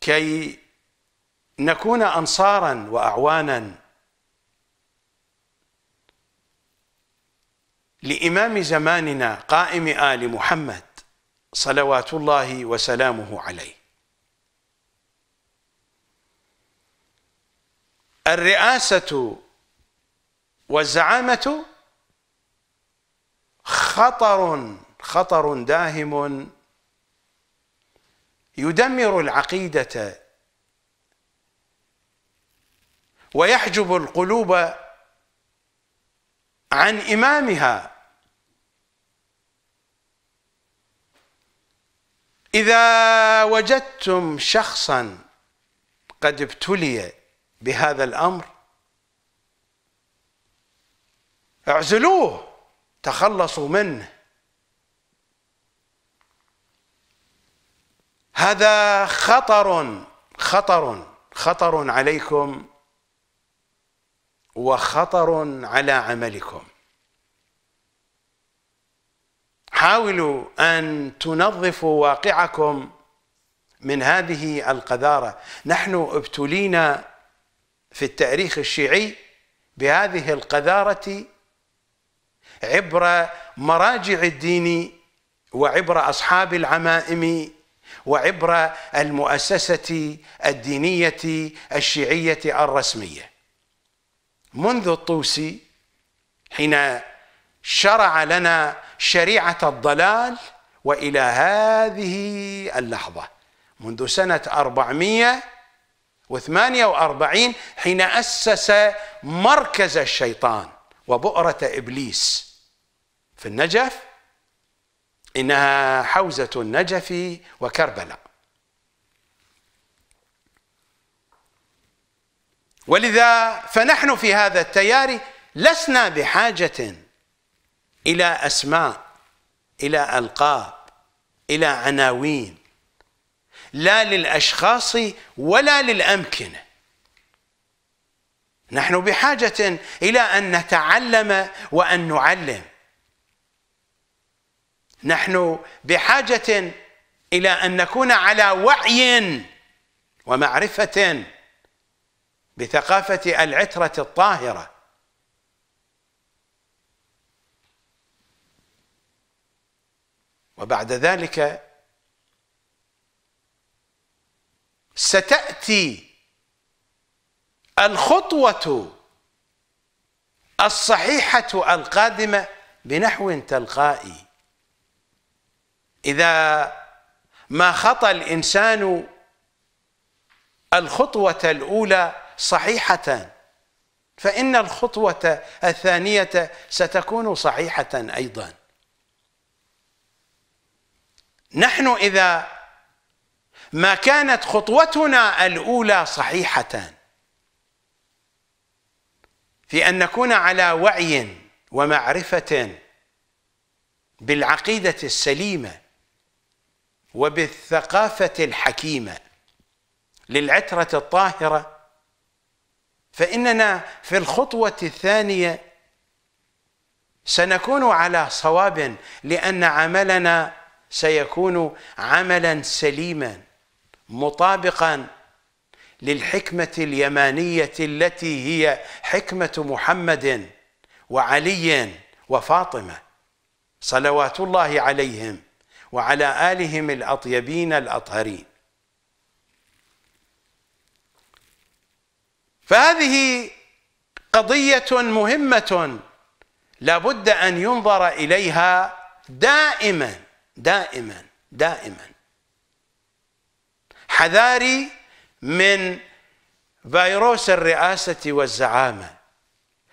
كي نكون انصارا واعوانا لامام زماننا قائم ال محمد صلوات الله وسلامه عليه الرئاسه والزعامه خطر خطر داهم يدمر العقيده ويحجب القلوب عن إمامها إذا وجدتم شخصا قد ابتلي بهذا الأمر اعزلوه تخلصوا منه هذا خطر خطر خطر عليكم وخطر على عملكم حاولوا ان تنظفوا واقعكم من هذه القذاره نحن ابتلينا في التاريخ الشيعي بهذه القذاره عبر مراجع الدين وعبر اصحاب العمائم وعبر المؤسسه الدينيه الشيعيه الرسميه منذ الطوسي حين شرع لنا شريعة الضلال وإلى هذه اللحظة منذ سنة 448 حين أسس مركز الشيطان وبؤرة إبليس في النجف إنها حوزة النجف وكربلاء ولذا فنحن في هذا التيار لسنا بحاجة إلى أسماء إلى ألقاب إلى عناوين لا للأشخاص ولا للأمكنة نحن بحاجة إلى أن نتعلم وأن نعلم نحن بحاجة إلى أن نكون على وعي ومعرفة بثقافة العترة الطاهرة وبعد ذلك ستأتي الخطوة الصحيحة القادمة بنحو تلقائي إذا ما خطى الإنسان الخطوة الأولى صحيحتان فإن الخطوة الثانية ستكون صحيحة أيضا نحن إذا ما كانت خطوتنا الأولى صحيحة في أن نكون على وعي ومعرفة بالعقيدة السليمة وبالثقافة الحكيمة للعترة الطاهرة فإننا في الخطوة الثانية سنكون على صواب لأن عملنا سيكون عملا سليما مطابقا للحكمة اليمانية التي هي حكمة محمد وعلي وفاطمة صلوات الله عليهم وعلى آلهم الأطيبين الأطهرين فهذه قضيه مهمه لابد ان ينظر اليها دائما دائما دائما حذاري من فيروس الرئاسه والزعامه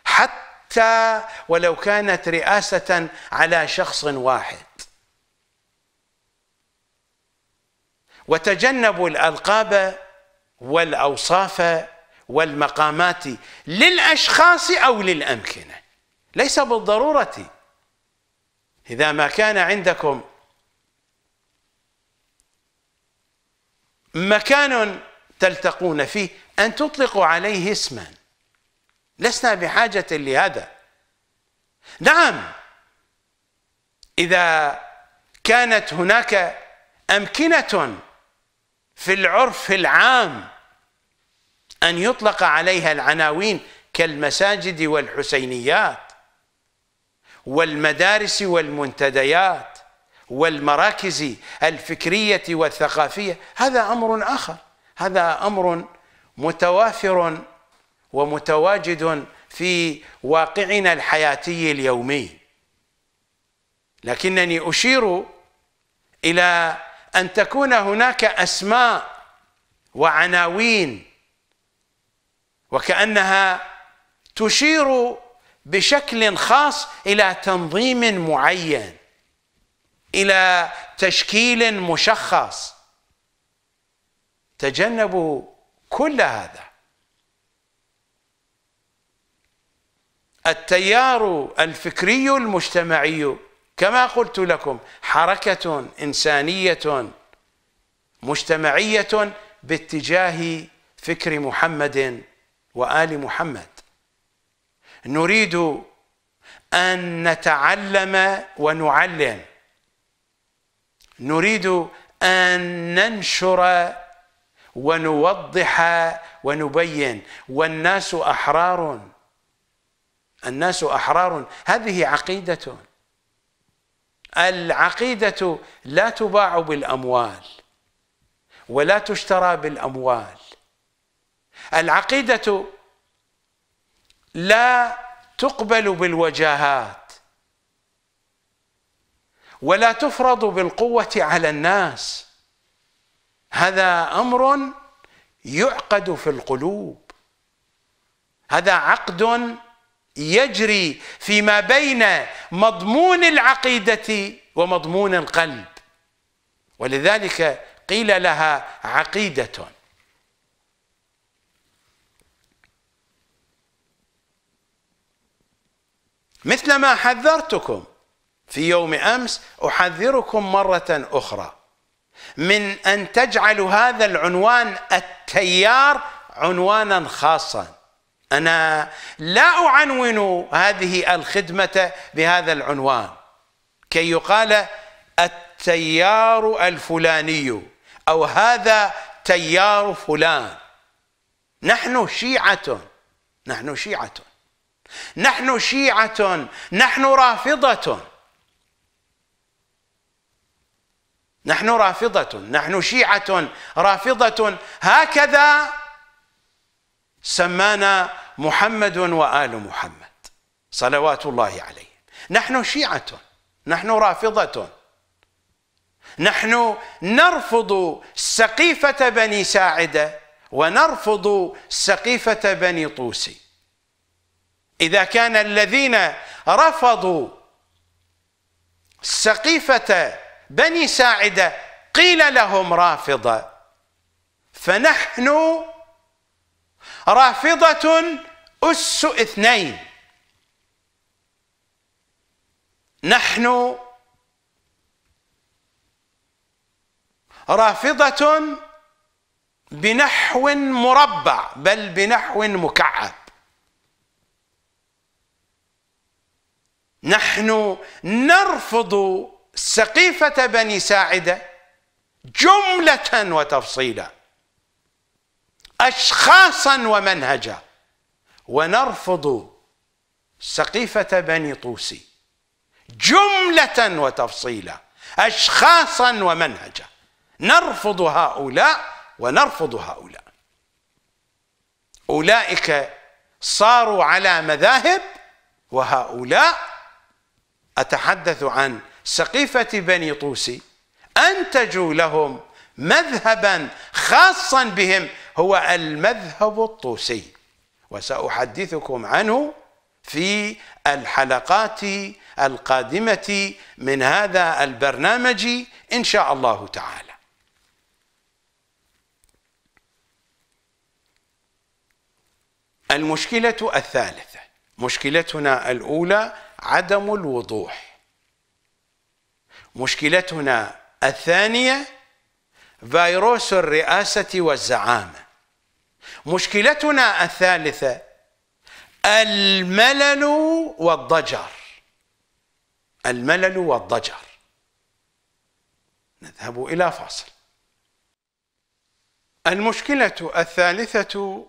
حتى ولو كانت رئاسه على شخص واحد وتجنبوا الالقاب والاوصاف والمقامات للأشخاص أو للأمكنة ليس بالضرورة إذا ما كان عندكم مكان تلتقون فيه أن تطلقوا عليه اسما لسنا بحاجة لهذا نعم إذا كانت هناك أمكنة في العرف العام أن يطلق عليها العناوين كالمساجد والحسينيات والمدارس والمنتديات والمراكز الفكرية والثقافية هذا أمر آخر هذا أمر متوافر ومتواجد في واقعنا الحياتي اليومي لكنني أشير إلى أن تكون هناك أسماء وعناوين وكانها تشير بشكل خاص الى تنظيم معين الى تشكيل مشخص تجنبوا كل هذا التيار الفكري المجتمعي كما قلت لكم حركه انسانيه مجتمعيه باتجاه فكر محمد وال محمد نريد ان نتعلم ونعلم نريد ان ننشر ونوضح ونبين والناس احرار الناس احرار هذه عقيده العقيده لا تباع بالاموال ولا تشترى بالاموال العقيدة لا تقبل بالوجاهات ولا تفرض بالقوة على الناس هذا أمر يعقد في القلوب هذا عقد يجري فيما بين مضمون العقيدة ومضمون القلب ولذلك قيل لها عقيدة مثل ما حذرتكم في يوم امس احذركم مره اخرى من ان تجعلوا هذا العنوان التيار عنوانا خاصا انا لا اعنون هذه الخدمه بهذا العنوان كي يقال التيار الفلاني او هذا تيار فلان نحن شيعه نحن شيعه نحن شيعة نحن رافضة نحن رافضة نحن شيعة رافضة هكذا سمانا محمد وآل محمد صلوات الله عليه نحن شيعة نحن رافضة نحن نرفض سقيفة بني ساعدة ونرفض سقيفة بني طوسي إذا كان الذين رفضوا سقيفة بني ساعدة قيل لهم رافضة فنحن رافضة أس اثنين نحن رافضة بنحو مربع بل بنحو مكعب نحن نرفض سقيفة بني ساعدة جملة وتفصيلا أشخاصا ومنهجا ونرفض سقيفة بني طوسي جملة وتفصيلا أشخاصا ومنهجا نرفض هؤلاء ونرفض هؤلاء أولئك صاروا على مذاهب وهؤلاء أتحدث عن سقيفة بني طوسي أنتجوا لهم مذهبا خاصا بهم هو المذهب الطوسي وسأحدثكم عنه في الحلقات القادمة من هذا البرنامج إن شاء الله تعالى المشكلة الثالثة مشكلتنا الأولى عدم الوضوح مشكلتنا الثانية فيروس الرئاسة والزعامة مشكلتنا الثالثة الملل والضجر الملل والضجر نذهب إلى فاصل المشكلة الثالثة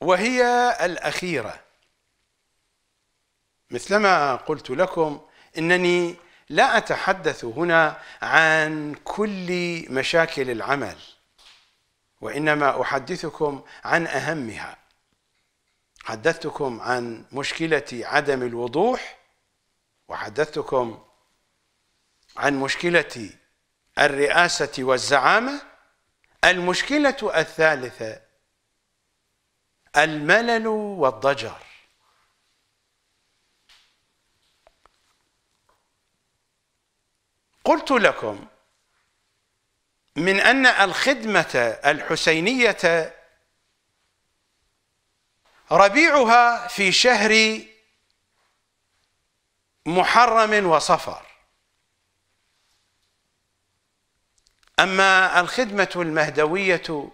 وهي الأخيرة مثلما قلت لكم انني لا اتحدث هنا عن كل مشاكل العمل وانما احدثكم عن اهمها حدثتكم عن مشكله عدم الوضوح وحدثتكم عن مشكله الرئاسه والزعامه المشكله الثالثه الملل والضجر قلت لكم من أن الخدمة الحسينية ربيعها في شهر محرم وصفر أما الخدمة المهدوية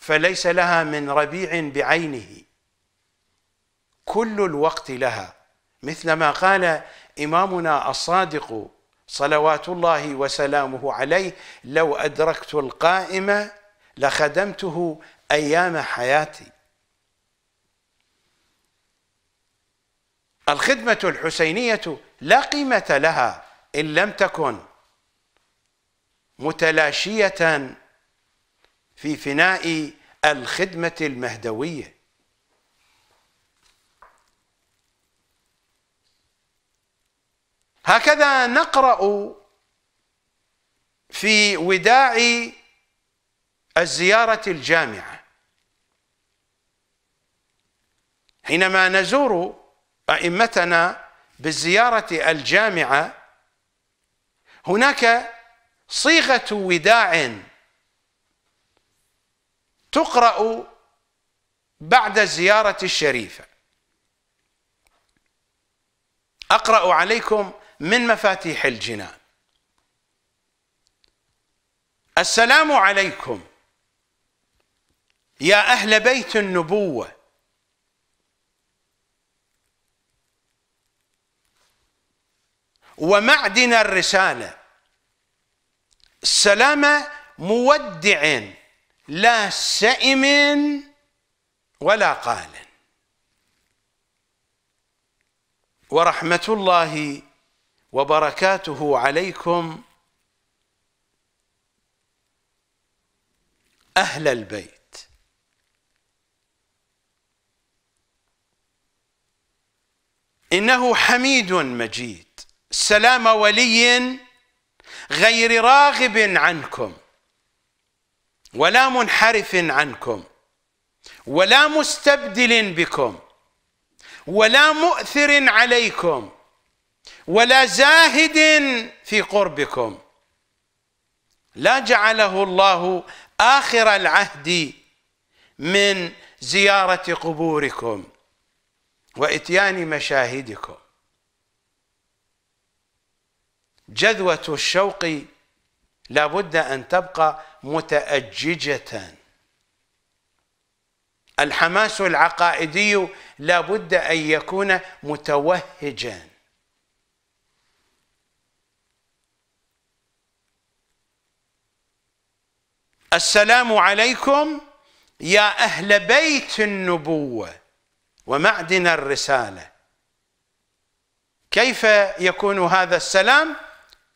فليس لها من ربيع بعينه كل الوقت لها مثلما قال إمامنا الصادق صلوات الله وسلامه عليه لو أدركت القائمة لخدمته أيام حياتي الخدمة الحسينية لا قيمة لها إن لم تكن متلاشية في فناء الخدمة المهدوية هكذا نقرأ في وداع الزيارة الجامعة حينما نزور أئمتنا بالزيارة الجامعة هناك صيغة وداع تقرأ بعد الزيارة الشريفة أقرأ عليكم من مفاتيح الجنان السلام عليكم يا اهل بيت النبوه ومعدن الرساله السلام مودع لا سئم ولا قال ورحمه الله وبركاته عليكم أهل البيت إنه حميد مجيد سلام ولي غير راغب عنكم ولا منحرف عنكم ولا مستبدل بكم ولا مؤثر عليكم ولا زاهد في قربكم لا جعله الله آخر العهد من زيارة قبوركم وإتيان مشاهدكم جذوة الشوق لابد أن تبقى متأججة الحماس العقائدي لابد أن يكون متوهجاً السلام عليكم يا أهل بيت النبوة ومعدن الرسالة كيف يكون هذا السلام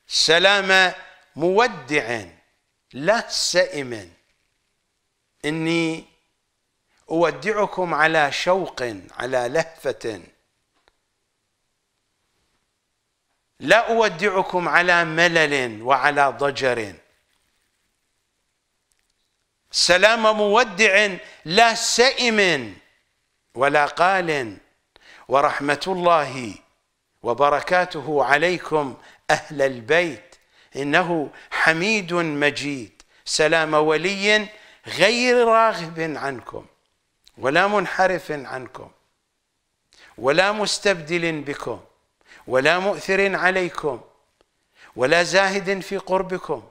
سلام مودع لا سئم إني أودعكم على شوق على لهفة لا أودعكم على ملل وعلى ضجر سلام مودع لا سئم ولا قال ورحمة الله وبركاته عليكم أهل البيت إنه حميد مجيد سلام ولي غير راغب عنكم ولا منحرف عنكم ولا مستبدل بكم ولا مؤثر عليكم ولا زاهد في قربكم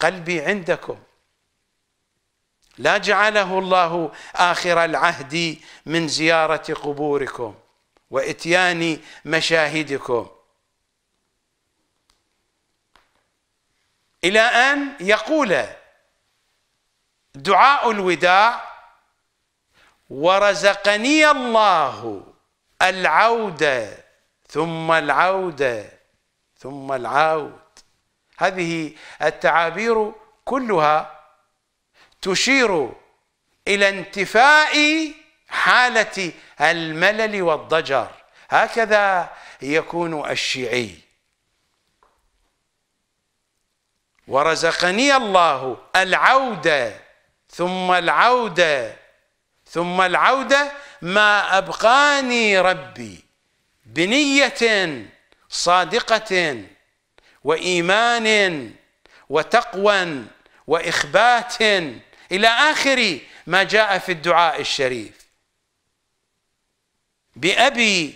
قلبي عندكم لا جعله الله آخر العهد من زيارة قبوركم وإتيان مشاهدكم إلى أن يقول دعاء الوداع ورزقني الله العودة ثم العودة ثم العود هذه التعابير كلها تشير إلى انتفاء حالة الملل والضجر هكذا يكون الشيعي ورزقني الله العودة ثم العودة ثم العودة ما أبقاني ربي بنية صادقة وإيمان وتقوى وإخبات إلى آخر ما جاء في الدعاء الشريف بأبي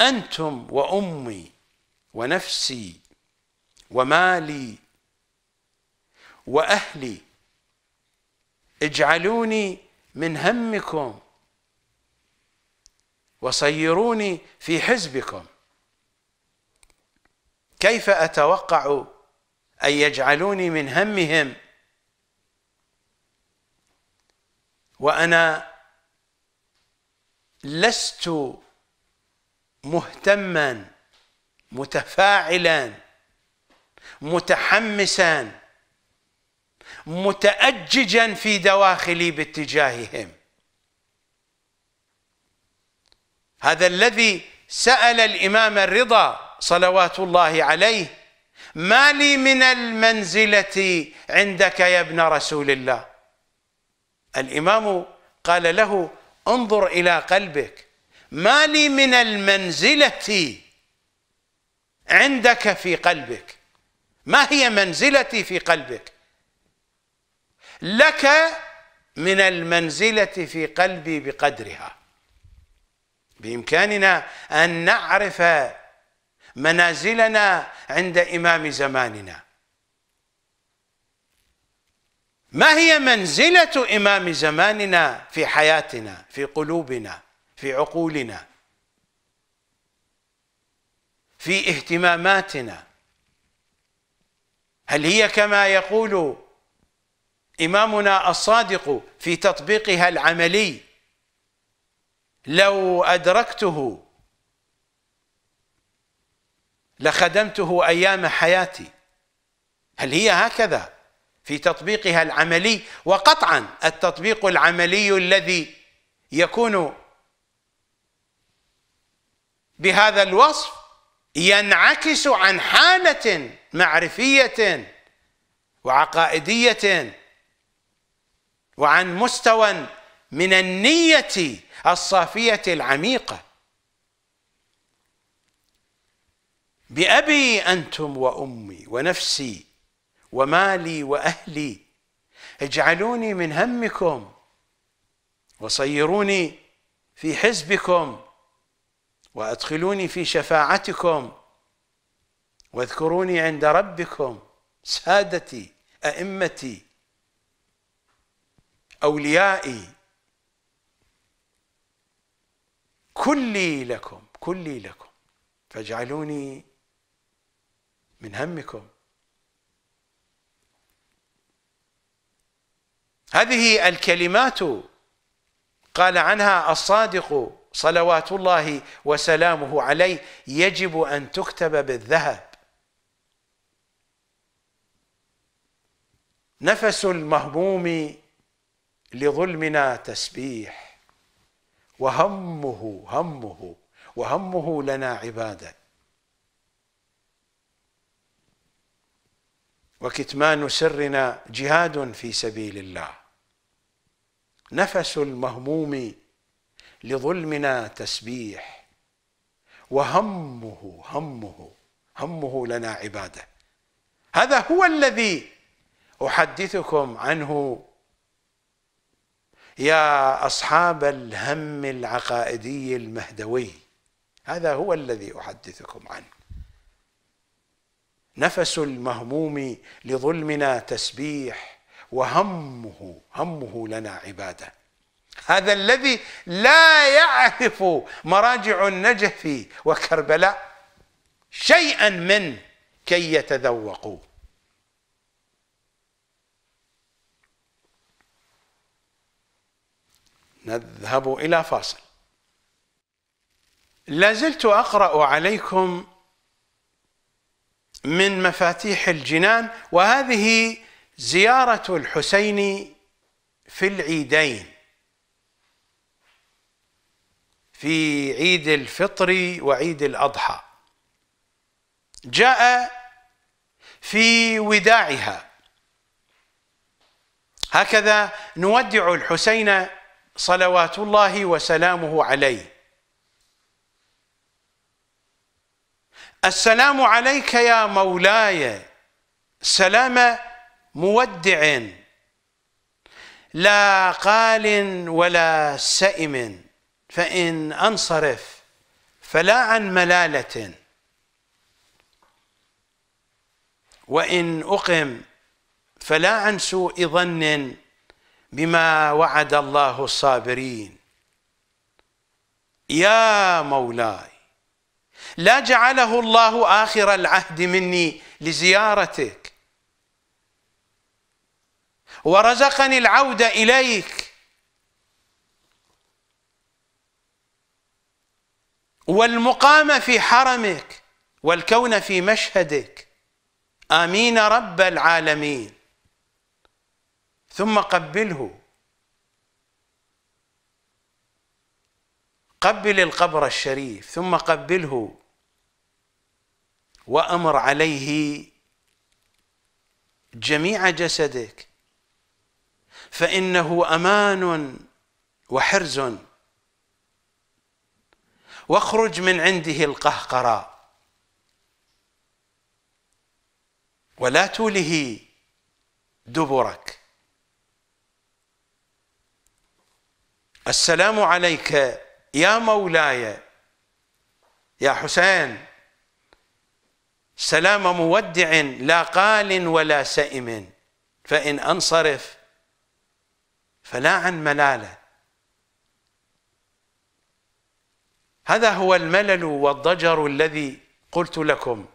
أنتم وأمي ونفسي ومالي وأهلي اجعلوني من همكم وصيروني في حزبكم كيف أتوقع أن يجعلوني من همهم وانا لست مهتما متفاعلا متحمسا متأججا في دواخلي باتجاههم هذا الذي سأل الإمام الرضا صلوات الله عليه ما لي من المنزلة عندك يا ابن رسول الله الإمام قال له انظر إلى قلبك ما لي من المنزلة عندك في قلبك ما هي منزلتي في قلبك لك من المنزلة في قلبي بقدرها بإمكاننا أن نعرف منازلنا عند إمام زماننا ما هي منزلة إمام زماننا في حياتنا في قلوبنا في عقولنا في اهتماماتنا هل هي كما يقول إمامنا الصادق في تطبيقها العملي لو أدركته لخدمته أيام حياتي هل هي هكذا؟ في تطبيقها العملي وقطعا التطبيق العملي الذي يكون بهذا الوصف ينعكس عن حاله معرفيه وعقائديه وعن مستوى من النيه الصافيه العميقه بأبي أنتم وأمي ونفسي ومالي واهلي اجعلوني من همكم وصيروني في حزبكم وادخلوني في شفاعتكم واذكروني عند ربكم سادتي ائمتي اوليائي كلي لكم كلي لكم فاجعلوني من همكم هذه الكلمات قال عنها الصادق صلوات الله وسلامه عليه يجب أن تكتب بالذهب نفس المهموم لظلمنا تسبيح وهمه همه وهمه لنا عباده وكتمان سرنا جهاد في سبيل الله نفس المهموم لظلمنا تسبيح وهمه همه همه لنا عباده هذا هو الذي احدثكم عنه يا اصحاب الهم العقائدي المهدوي هذا هو الذي احدثكم عنه نفس المهموم لظلمنا تسبيح وهمه همه لنا عباده هذا الذي لا يعرف مراجع النجف وكربلاء شيئا من كي يتذوقوا نذهب الى فاصل لازلت اقرا عليكم من مفاتيح الجنان وهذه زيارة الحسين في العيدين في عيد الفطر وعيد الأضحى جاء في وداعها هكذا نودع الحسين صلوات الله وسلامه عليه السلام عليك يا مولاي سلام مودع لا قال ولا سئم فإن أنصرف فلا عن ملالة وإن أقم فلا عن سوء ظن بما وعد الله الصابرين يا مولاي لا جعله الله آخر العهد مني لزيارتك ورزقني العودة إليك والمقام في حرمك والكون في مشهدك آمين رب العالمين ثم قبله قبل القبر الشريف ثم قبله وأمر عليه جميع جسدك فانه امان وحرز واخرج من عنده القهقرى ولا توله دبرك السلام عليك يا مولاي يا حسين سلام مودع لا قال ولا سئم فإن أنصرف فلا عن ملاله هذا هو الملل والضجر الذي قلت لكم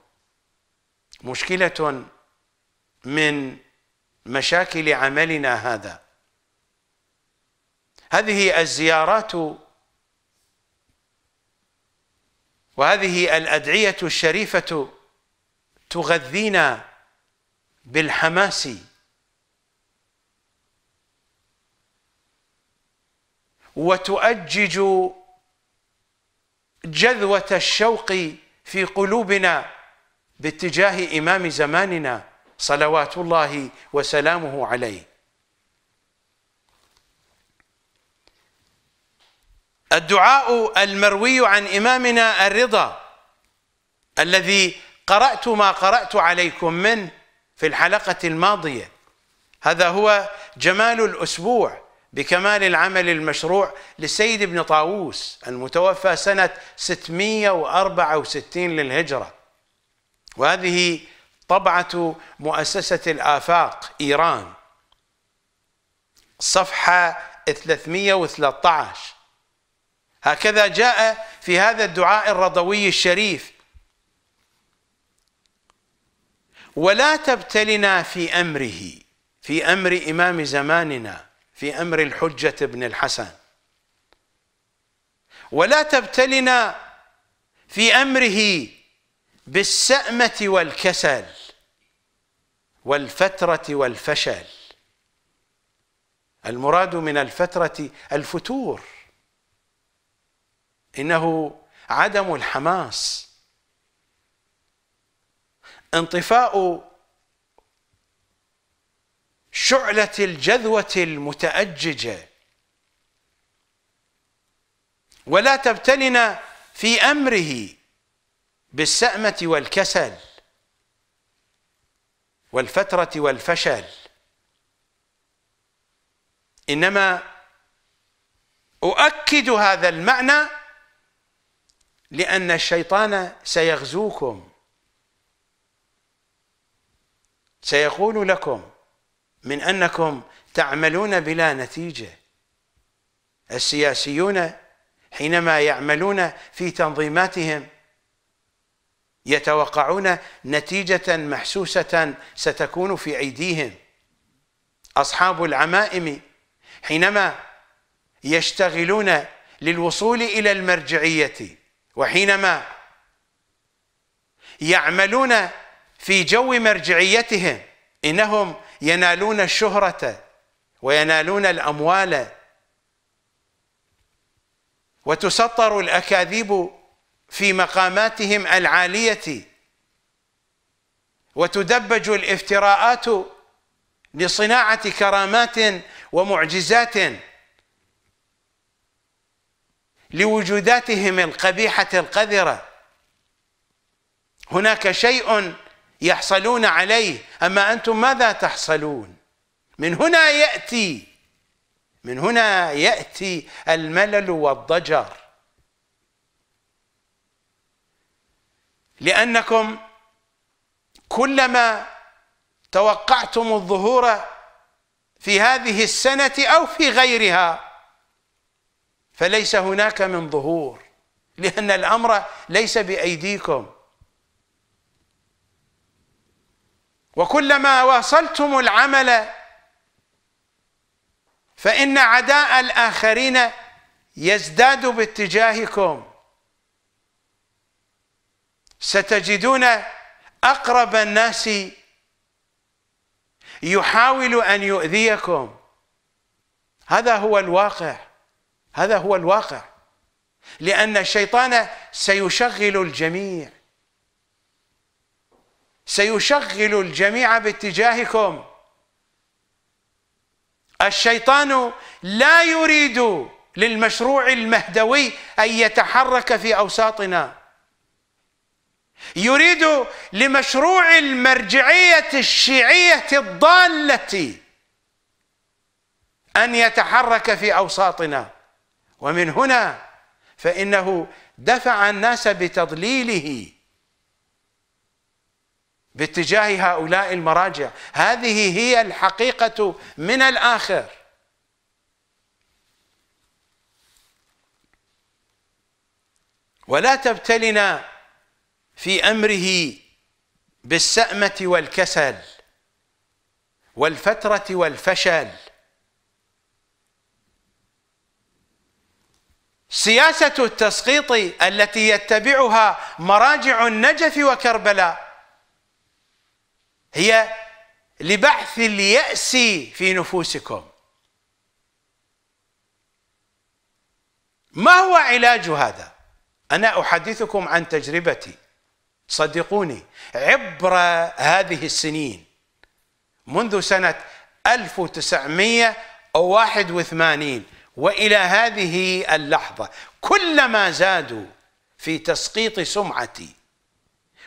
مشكله من مشاكل عملنا هذا هذه الزيارات وهذه الادعيه الشريفه تغذينا بالحماس وتؤجج جذوة الشوق في قلوبنا باتجاه إمام زماننا صلوات الله وسلامه عليه الدعاء المروي عن إمامنا الرضا الذي قرأت ما قرأت عليكم منه في الحلقة الماضية هذا هو جمال الأسبوع بكمال العمل المشروع لسيد ابن طاووس المتوفى سنة 664 للهجرة وهذه طبعة مؤسسة الآفاق إيران صفحة 313 هكذا جاء في هذا الدعاء الرضوي الشريف ولا تبتلنا في أمره في أمر إمام زماننا في أمر الحجة بن الحسن ولا تبتلنا في أمره بالسأمة والكسل والفترة والفشل المراد من الفترة الفتور إنه عدم الحماس انطفاء شعلة الجذوة المتأججة ولا تبتلنا في أمره بالسأمة والكسل والفترة والفشل إنما أؤكد هذا المعنى لأن الشيطان سيغزوكم سيقول لكم من أنكم تعملون بلا نتيجة السياسيون حينما يعملون في تنظيماتهم يتوقعون نتيجة محسوسة ستكون في أيديهم أصحاب العمائم حينما يشتغلون للوصول إلى المرجعية وحينما يعملون في جو مرجعيتهم إنهم ينالون الشهرة وينالون الأموال وتسطر الأكاذيب في مقاماتهم العالية وتدبج الافتراءات لصناعة كرامات ومعجزات لوجوداتهم القبيحة القذرة هناك شيء يحصلون عليه اما انتم ماذا تحصلون من هنا ياتي من هنا ياتي الملل والضجر لانكم كلما توقعتم الظهور في هذه السنه او في غيرها فليس هناك من ظهور لان الامر ليس بايديكم وكلما واصلتم العمل فإن عداء الآخرين يزداد باتجاهكم ستجدون أقرب الناس يحاول أن يؤذيكم هذا هو الواقع هذا هو الواقع لأن الشيطان سيشغل الجميع سيشغل الجميع باتجاهكم الشيطان لا يريد للمشروع المهدوي ان يتحرك في اوساطنا يريد لمشروع المرجعيه الشيعيه الضاله ان يتحرك في اوساطنا ومن هنا فانه دفع الناس بتضليله باتجاه هؤلاء المراجع هذه هي الحقيقة من الآخر ولا تبتلنا في أمره بالسأمة والكسل والفترة والفشل سياسة التسقيط التي يتبعها مراجع النجف وكربلاء هي لبعث اليأس في نفوسكم ما هو علاج هذا؟ أنا أحدثكم عن تجربتي صدقوني عبر هذه السنين منذ سنة 1981 وإلى هذه اللحظة كلما زادوا في تسقيط سمعتي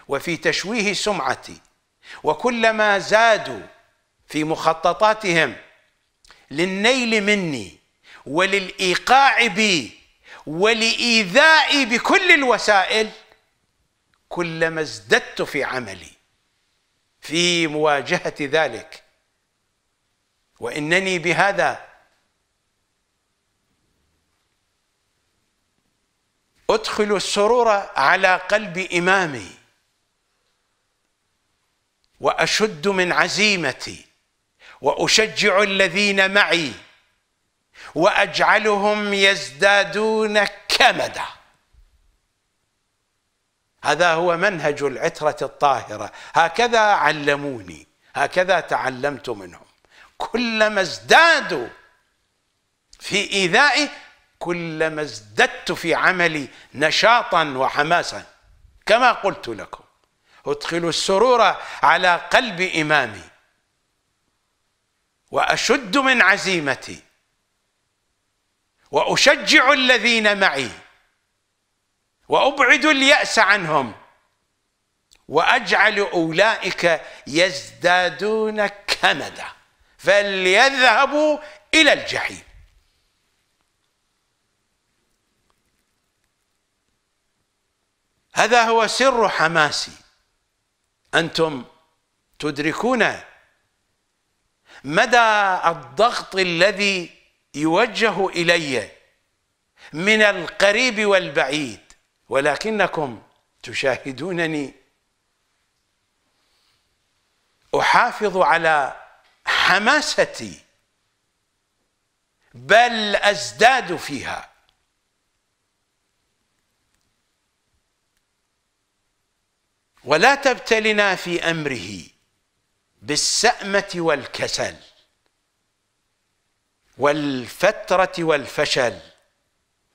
وفي تشويه سمعتي وكلما زادوا في مخططاتهم للنيل مني وللايقاع بي ولايذائي بكل الوسائل كلما ازددت في عملي في مواجهه ذلك وانني بهذا ادخل السرور على قلب امامي واشد من عزيمتي واشجع الذين معي واجعلهم يزدادون كمدا هذا هو منهج العتره الطاهره هكذا علموني هكذا تعلمت منهم كلما ازدادوا في ايذائي كلما ازددت في عملي نشاطا وحماسا كما قلت لكم أدخل السرور على قلب إمامي وأشد من عزيمتي وأشجع الذين معي وأبعد اليأس عنهم وأجعل أولئك يزدادون كمدا فليذهبوا إلى الجحيم هذا هو سر حماسي أنتم تدركون مدى الضغط الذي يوجه إلي من القريب والبعيد ولكنكم تشاهدونني أحافظ على حماستي بل أزداد فيها ولا تبتلنا في امره بالسامه والكسل والفتره والفشل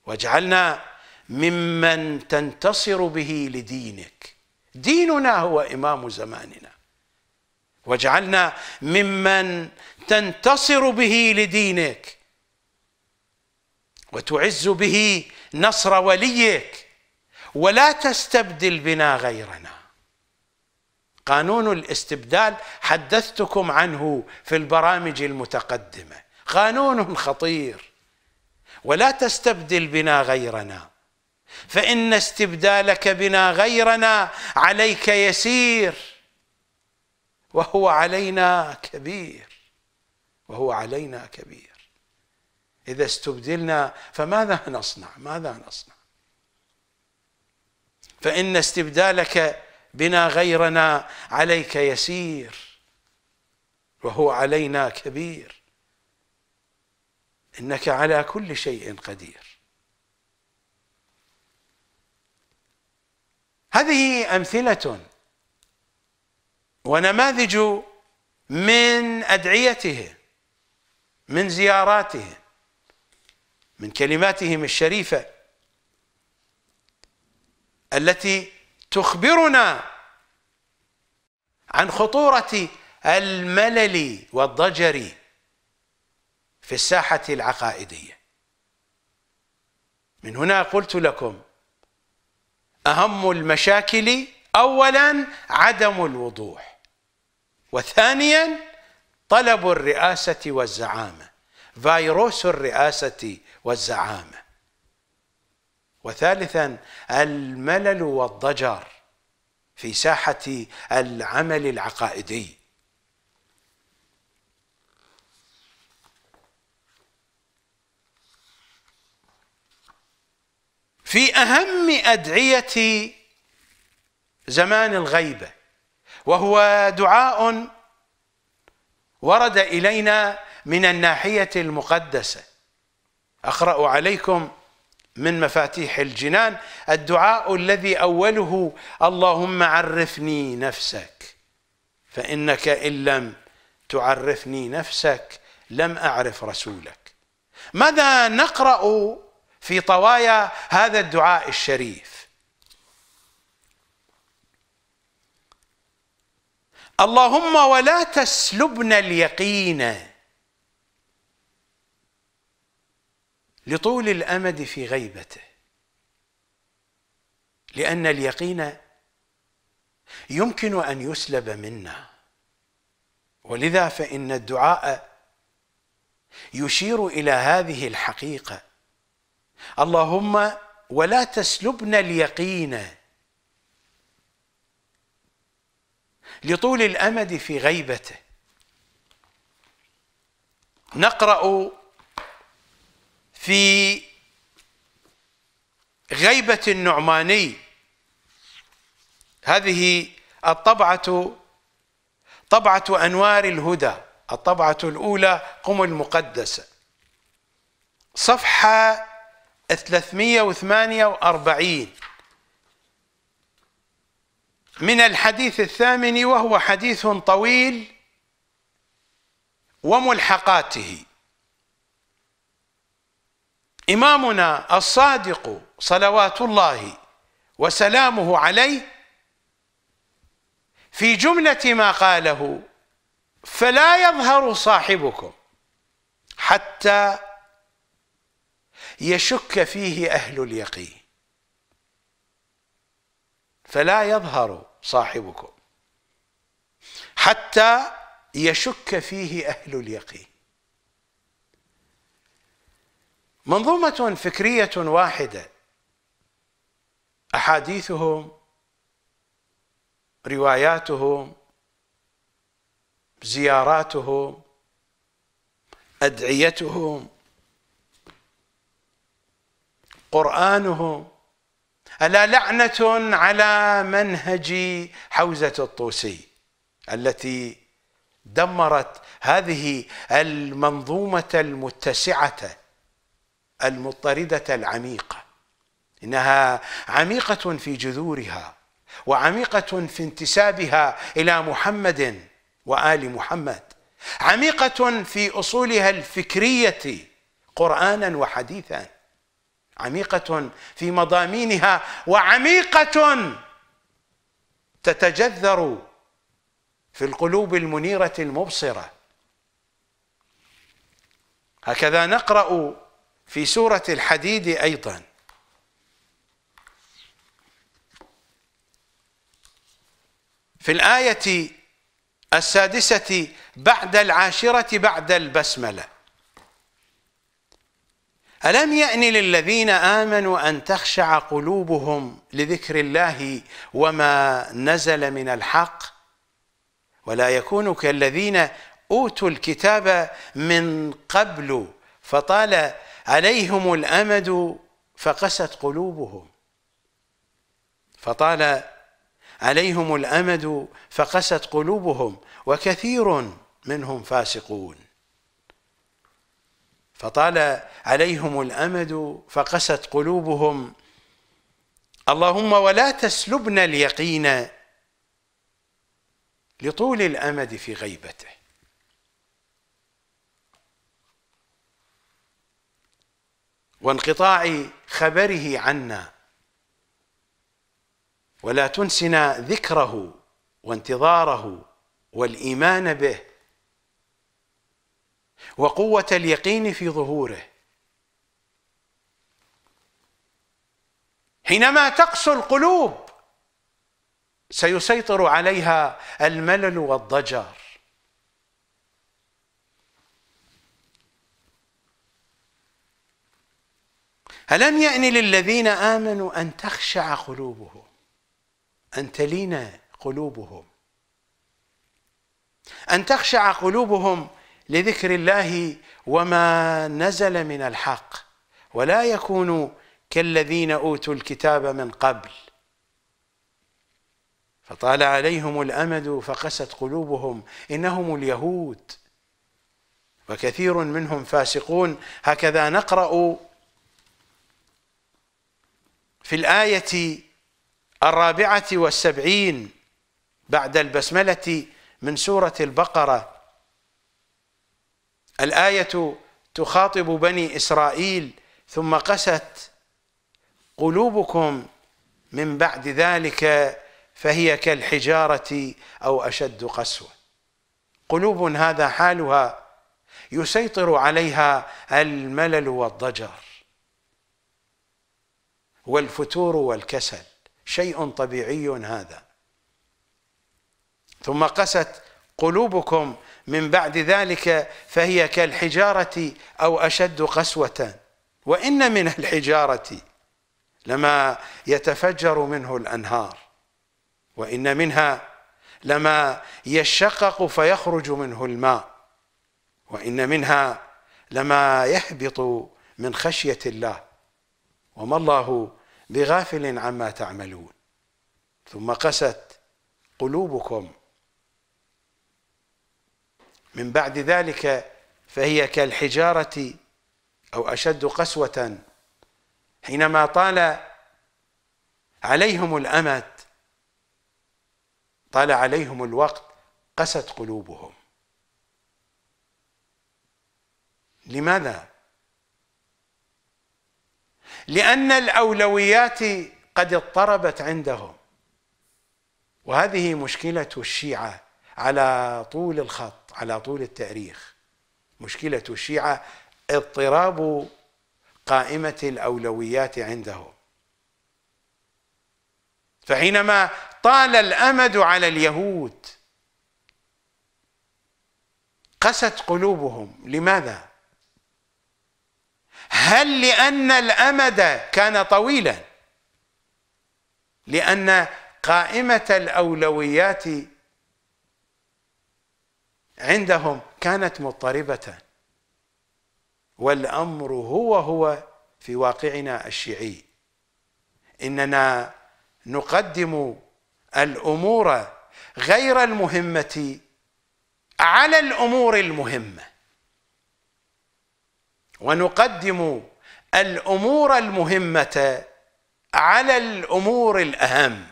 واجعلنا ممن تنتصر به لدينك ديننا هو امام زماننا واجعلنا ممن تنتصر به لدينك وتعز به نصر وليك ولا تستبدل بنا غيرنا قانون الاستبدال حدثتكم عنه في البرامج المتقدمه قانون خطير ولا تستبدل بنا غيرنا فان استبدالك بنا غيرنا عليك يسير وهو علينا كبير وهو علينا كبير اذا استبدلنا فماذا نصنع ماذا نصنع فان استبدالك بنا غيرنا عليك يسير وهو علينا كبير انك على كل شيء قدير هذه امثله ونماذج من ادعيته من زياراته من كلماتهم الشريفه التي تخبرنا عن خطوره الملل والضجر في الساحه العقائديه من هنا قلت لكم اهم المشاكل اولا عدم الوضوح وثانيا طلب الرئاسه والزعامه فيروس الرئاسه والزعامه وثالثا الملل والضجر في ساحه العمل العقائدي في اهم ادعيه زمان الغيبه وهو دعاء ورد الينا من الناحيه المقدسه اقرا عليكم من مفاتيح الجنان الدعاء الذي اوله اللهم عرفني نفسك فانك ان لم تعرفني نفسك لم اعرف رسولك ماذا نقرا في طوايا هذا الدعاء الشريف اللهم ولا تسلبنا اليقين لطول الامد في غيبته لان اليقين يمكن ان يسلب منا ولذا فان الدعاء يشير الى هذه الحقيقه اللهم ولا تسلبنا اليقين لطول الامد في غيبته نقرا في غيبة النعماني هذه الطبعة طبعة أنوار الهدى الطبعة الأولى قم المقدسة صفحة 348 من الحديث الثامن وهو حديث طويل وملحقاته إمامنا الصادق صلوات الله وسلامه عليه في جملة ما قاله فلا يظهر صاحبكم حتى يشك فيه أهل اليقين فلا يظهر صاحبكم حتى يشك فيه أهل اليقين منظومة فكرية واحدة أحاديثهم رواياتهم زياراتهم أدعيتهم قرآنهم ألا لعنة على منهج حوزة الطوسي التي دمرت هذه المنظومة المتسعة المضطردة العميقة إنها عميقة في جذورها وعميقة في انتسابها إلى محمد وآل محمد عميقة في أصولها الفكرية قرآنا وحديثا عميقة في مضامينها وعميقة تتجذر في القلوب المنيرة المبصرة هكذا نقرأ في سورة الحديد أيضا في الآية السادسة بعد العاشرة بعد البسملة ألم يأن للذين آمنوا أن تخشع قلوبهم لذكر الله وما نزل من الحق ولا يكونوا كالذين أوتوا الكتاب من قبل فطال عليهم الامد فقست قلوبهم فطال عليهم الامد فقست قلوبهم وكثير منهم فاسقون فطال عليهم الامد فقست قلوبهم اللهم ولا تسلبنا اليقين لطول الامد في غيبته وانقطاع خبره عنا ولا تنسنا ذكره وانتظاره والايمان به وقوه اليقين في ظهوره حينما تقسو القلوب سيسيطر عليها الملل والضجر ألم يأن يعني للذين آمنوا أن تخشع قلوبهم أن تلين قلوبهم أن تخشع قلوبهم لذكر الله وما نزل من الحق ولا يكونوا كالذين أوتوا الكتاب من قبل فطال عليهم الأمد فقست قلوبهم إنهم اليهود وكثير منهم فاسقون هكذا نقرأ في الآية الرابعة والسبعين بعد البسملة من سورة البقرة الآية تخاطب بني إسرائيل ثم قست قلوبكم من بعد ذلك فهي كالحجارة أو أشد قسوة قلوب هذا حالها يسيطر عليها الملل والضجر والفتور والكسل شيء طبيعي هذا ثم قست قلوبكم من بعد ذلك فهي كالحجارة أو أشد قسوة وإن من الحجارة لما يتفجر منه الأنهار وإن منها لما يشقق فيخرج منه الماء وإن منها لما يهبط من خشية الله وما الله بغافل عما تعملون ثم قست قلوبكم من بعد ذلك فهي كالحجارة أو أشد قسوة حينما طال عليهم الأمد طال عليهم الوقت قست قلوبهم لماذا؟ لأن الأولويات قد اضطربت عندهم وهذه مشكلة الشيعة على طول الخط على طول التاريخ مشكلة الشيعة اضطراب قائمة الأولويات عندهم فحينما طال الأمد على اليهود قست قلوبهم لماذا؟ هل لأن الأمد كان طويلا لأن قائمة الأولويات عندهم كانت مضطربة والأمر هو هو في واقعنا الشيعي إننا نقدم الأمور غير المهمة على الأمور المهمة ونقدم الامور المهمه على الامور الاهم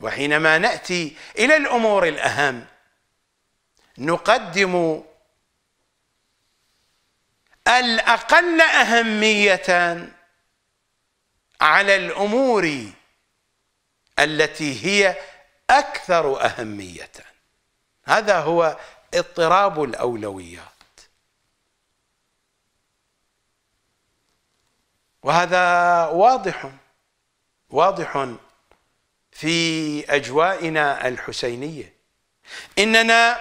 وحينما ناتي الى الامور الاهم نقدم الاقل اهميه على الامور التي هي اكثر اهميه هذا هو اضطراب الاولويات وهذا واضح واضح في أجوائنا الحسينية إننا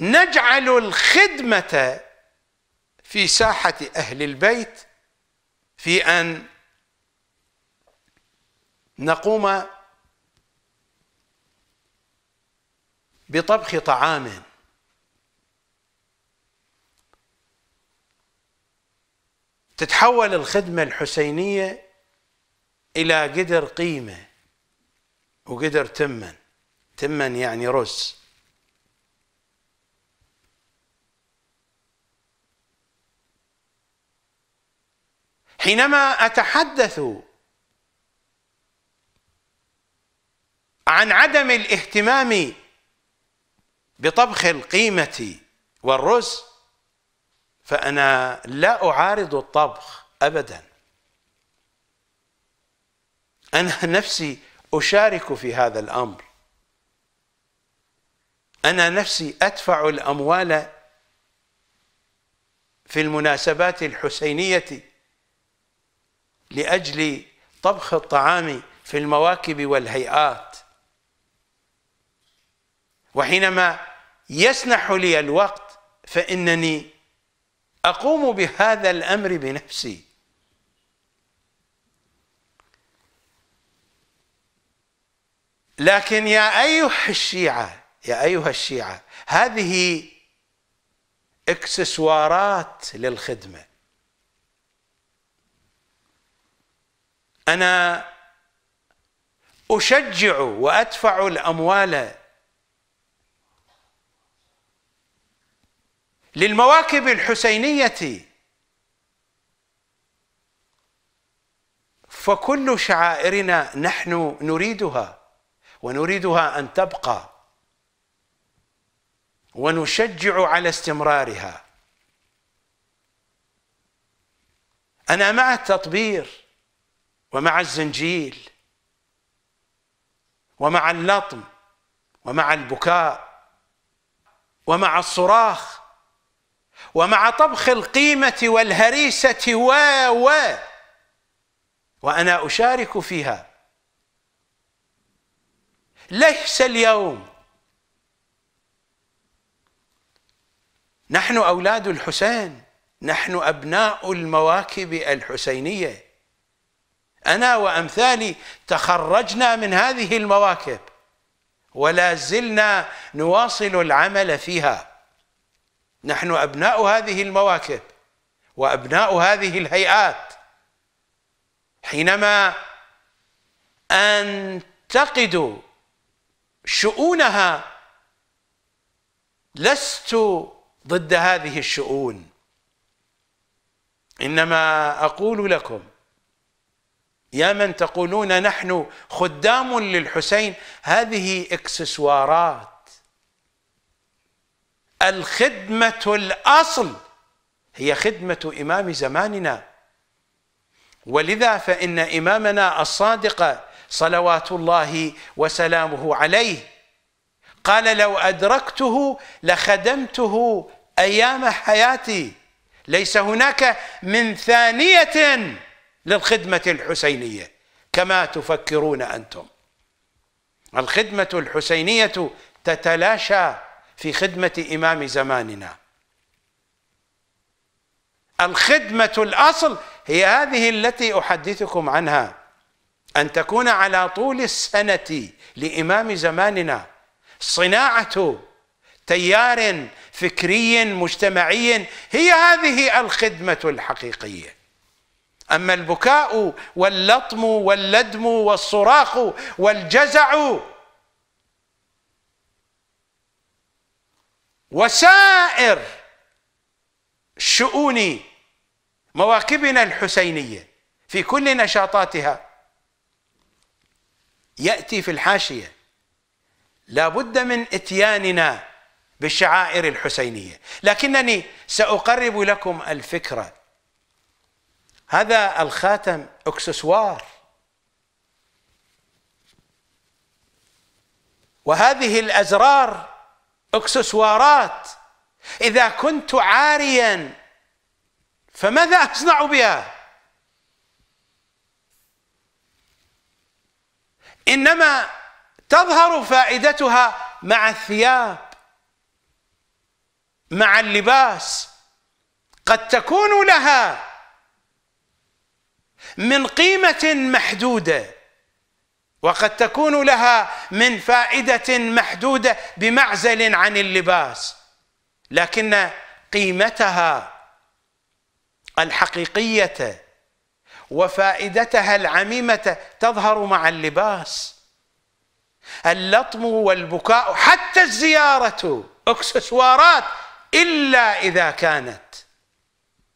نجعل الخدمة في ساحة أهل البيت في أن نقوم بطبخ طعام تتحول الخدمة الحسينية إلى قدر قيمة وقدر تمن تمن يعني رز حينما أتحدث عن عدم الاهتمام بطبخ القيمة والرز فأنا لا أعارض الطبخ أبدا أنا نفسي أشارك في هذا الأمر أنا نفسي أدفع الأموال في المناسبات الحسينية لأجل طبخ الطعام في المواكب والهيئات وحينما يسنح لي الوقت فإنني أقوم بهذا الأمر بنفسي لكن يا أيها الشيعة يا أيها الشيعة هذه اكسسوارات للخدمة أنا أشجع وأدفع الأموال للمواكب الحسينيه فكل شعائرنا نحن نريدها ونريدها ان تبقى ونشجع على استمرارها انا مع التطبير ومع الزنجيل ومع اللطم ومع البكاء ومع الصراخ ومع طبخ القيمة والهريسة و و وأنا أشارك فيها ليس اليوم نحن أولاد الحسين نحن أبناء المواكب الحسينية أنا وأمثالي تخرجنا من هذه المواكب ولا زلنا نواصل العمل فيها نحن أبناء هذه المواكب وأبناء هذه الهيئات حينما أنتقد شؤونها لست ضد هذه الشؤون إنما أقول لكم يا من تقولون نحن خدام للحسين هذه اكسسوارات الخدمة الأصل هي خدمة إمام زماننا ولذا فإن إمامنا الصادق صلوات الله وسلامه عليه قال لو أدركته لخدمته أيام حياتي ليس هناك من ثانية للخدمة الحسينية كما تفكرون أنتم الخدمة الحسينية تتلاشى في خدمة إمام زماننا الخدمة الأصل هي هذه التي أحدثكم عنها أن تكون على طول السنة لإمام زماننا صناعة تيار فكري مجتمعي هي هذه الخدمة الحقيقية أما البكاء واللطم واللدم والصراخ والجزع وسائر شؤون مواكبنا الحسينيه في كل نشاطاتها ياتي في الحاشيه لا بد من اتياننا بالشعائر الحسينيه لكنني ساقرب لكم الفكره هذا الخاتم اكسسوار وهذه الازرار اكسسوارات اذا كنت عاريا فماذا اصنع بها انما تظهر فائدتها مع الثياب مع اللباس قد تكون لها من قيمه محدوده وقد تكون لها من فائدة محدودة بمعزل عن اللباس لكن قيمتها الحقيقية وفائدتها العميمة تظهر مع اللباس اللطم والبكاء حتى الزيارة اكسسوارات إلا إذا كانت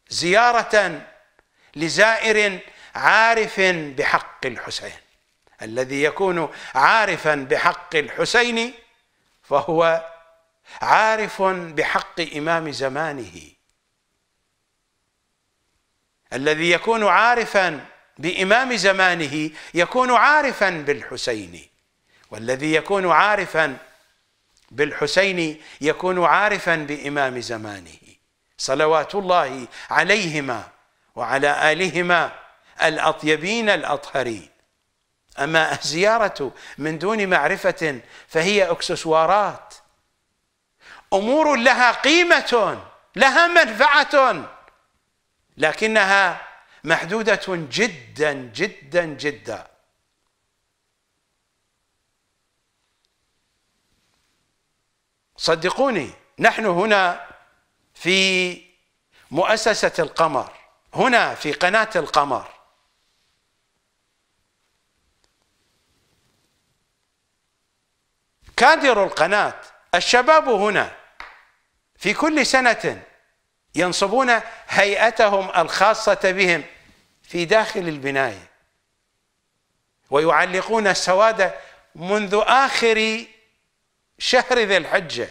زيارة لزائر عارف بحق الحسين الذي يكون عارفا بحق الحسين فهو عارف بحق إمام زمانه الذي يكون عارفا بإمام زمانه يكون عارفا بالحسين والذي يكون عارفا بالحسين يكون عارفا بإمام زمانه صلوات الله عليهما وعلى آلهما الأطيبين الأطهرين أما الزيارة من دون معرفة فهي أكسسوارات أمور لها قيمة لها منفعة لكنها محدودة جدا جدا جدا صدقوني نحن هنا في مؤسسة القمر هنا في قناة القمر كادر القناة الشباب هنا في كل سنة ينصبون هيئتهم الخاصة بهم في داخل البناية ويعلقون السواد منذ آخر شهر ذي الحجة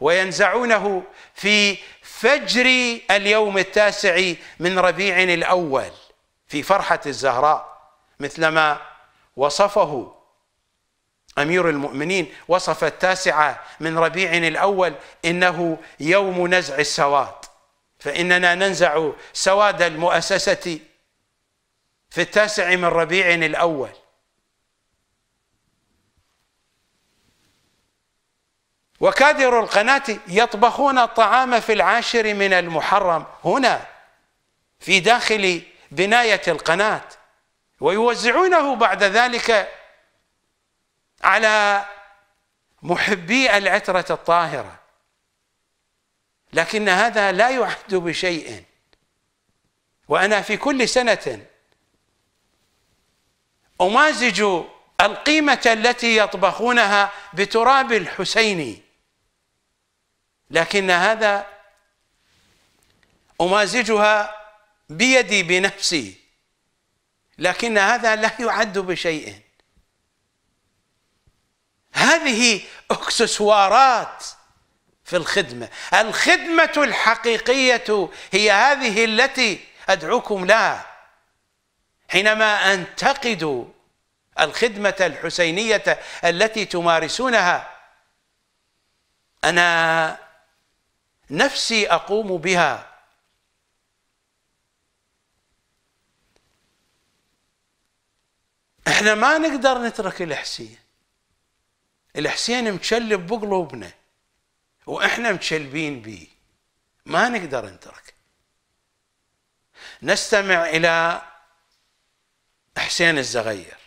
وينزعونه في فجر اليوم التاسع من ربيع الأول في فرحة الزهراء مثلما وصفه امير المؤمنين وصف التاسعه من ربيع الاول انه يوم نزع السواد فاننا ننزع سواد المؤسسه في التاسع من ربيع الاول وكادر القناة يطبخون الطعام في العاشر من المحرم هنا في داخل بناية القناة ويوزعونه بعد ذلك على محبي العترة الطاهرة لكن هذا لا يعد بشيء وأنا في كل سنة أمازج القيمة التي يطبخونها بتراب الحسيني لكن هذا أمازجها بيدي بنفسي لكن هذا لا يعد بشيء هذه اكسسوارات في الخدمه الخدمه الحقيقيه هي هذه التي ادعوكم لها حينما انتقد الخدمه الحسينيه التي تمارسونها انا نفسي اقوم بها احنا ما نقدر نترك الحسين الحسين متشلب بقلوبنا واحنا متشلبين به ما نقدر نترك نستمع الى حسين الزغير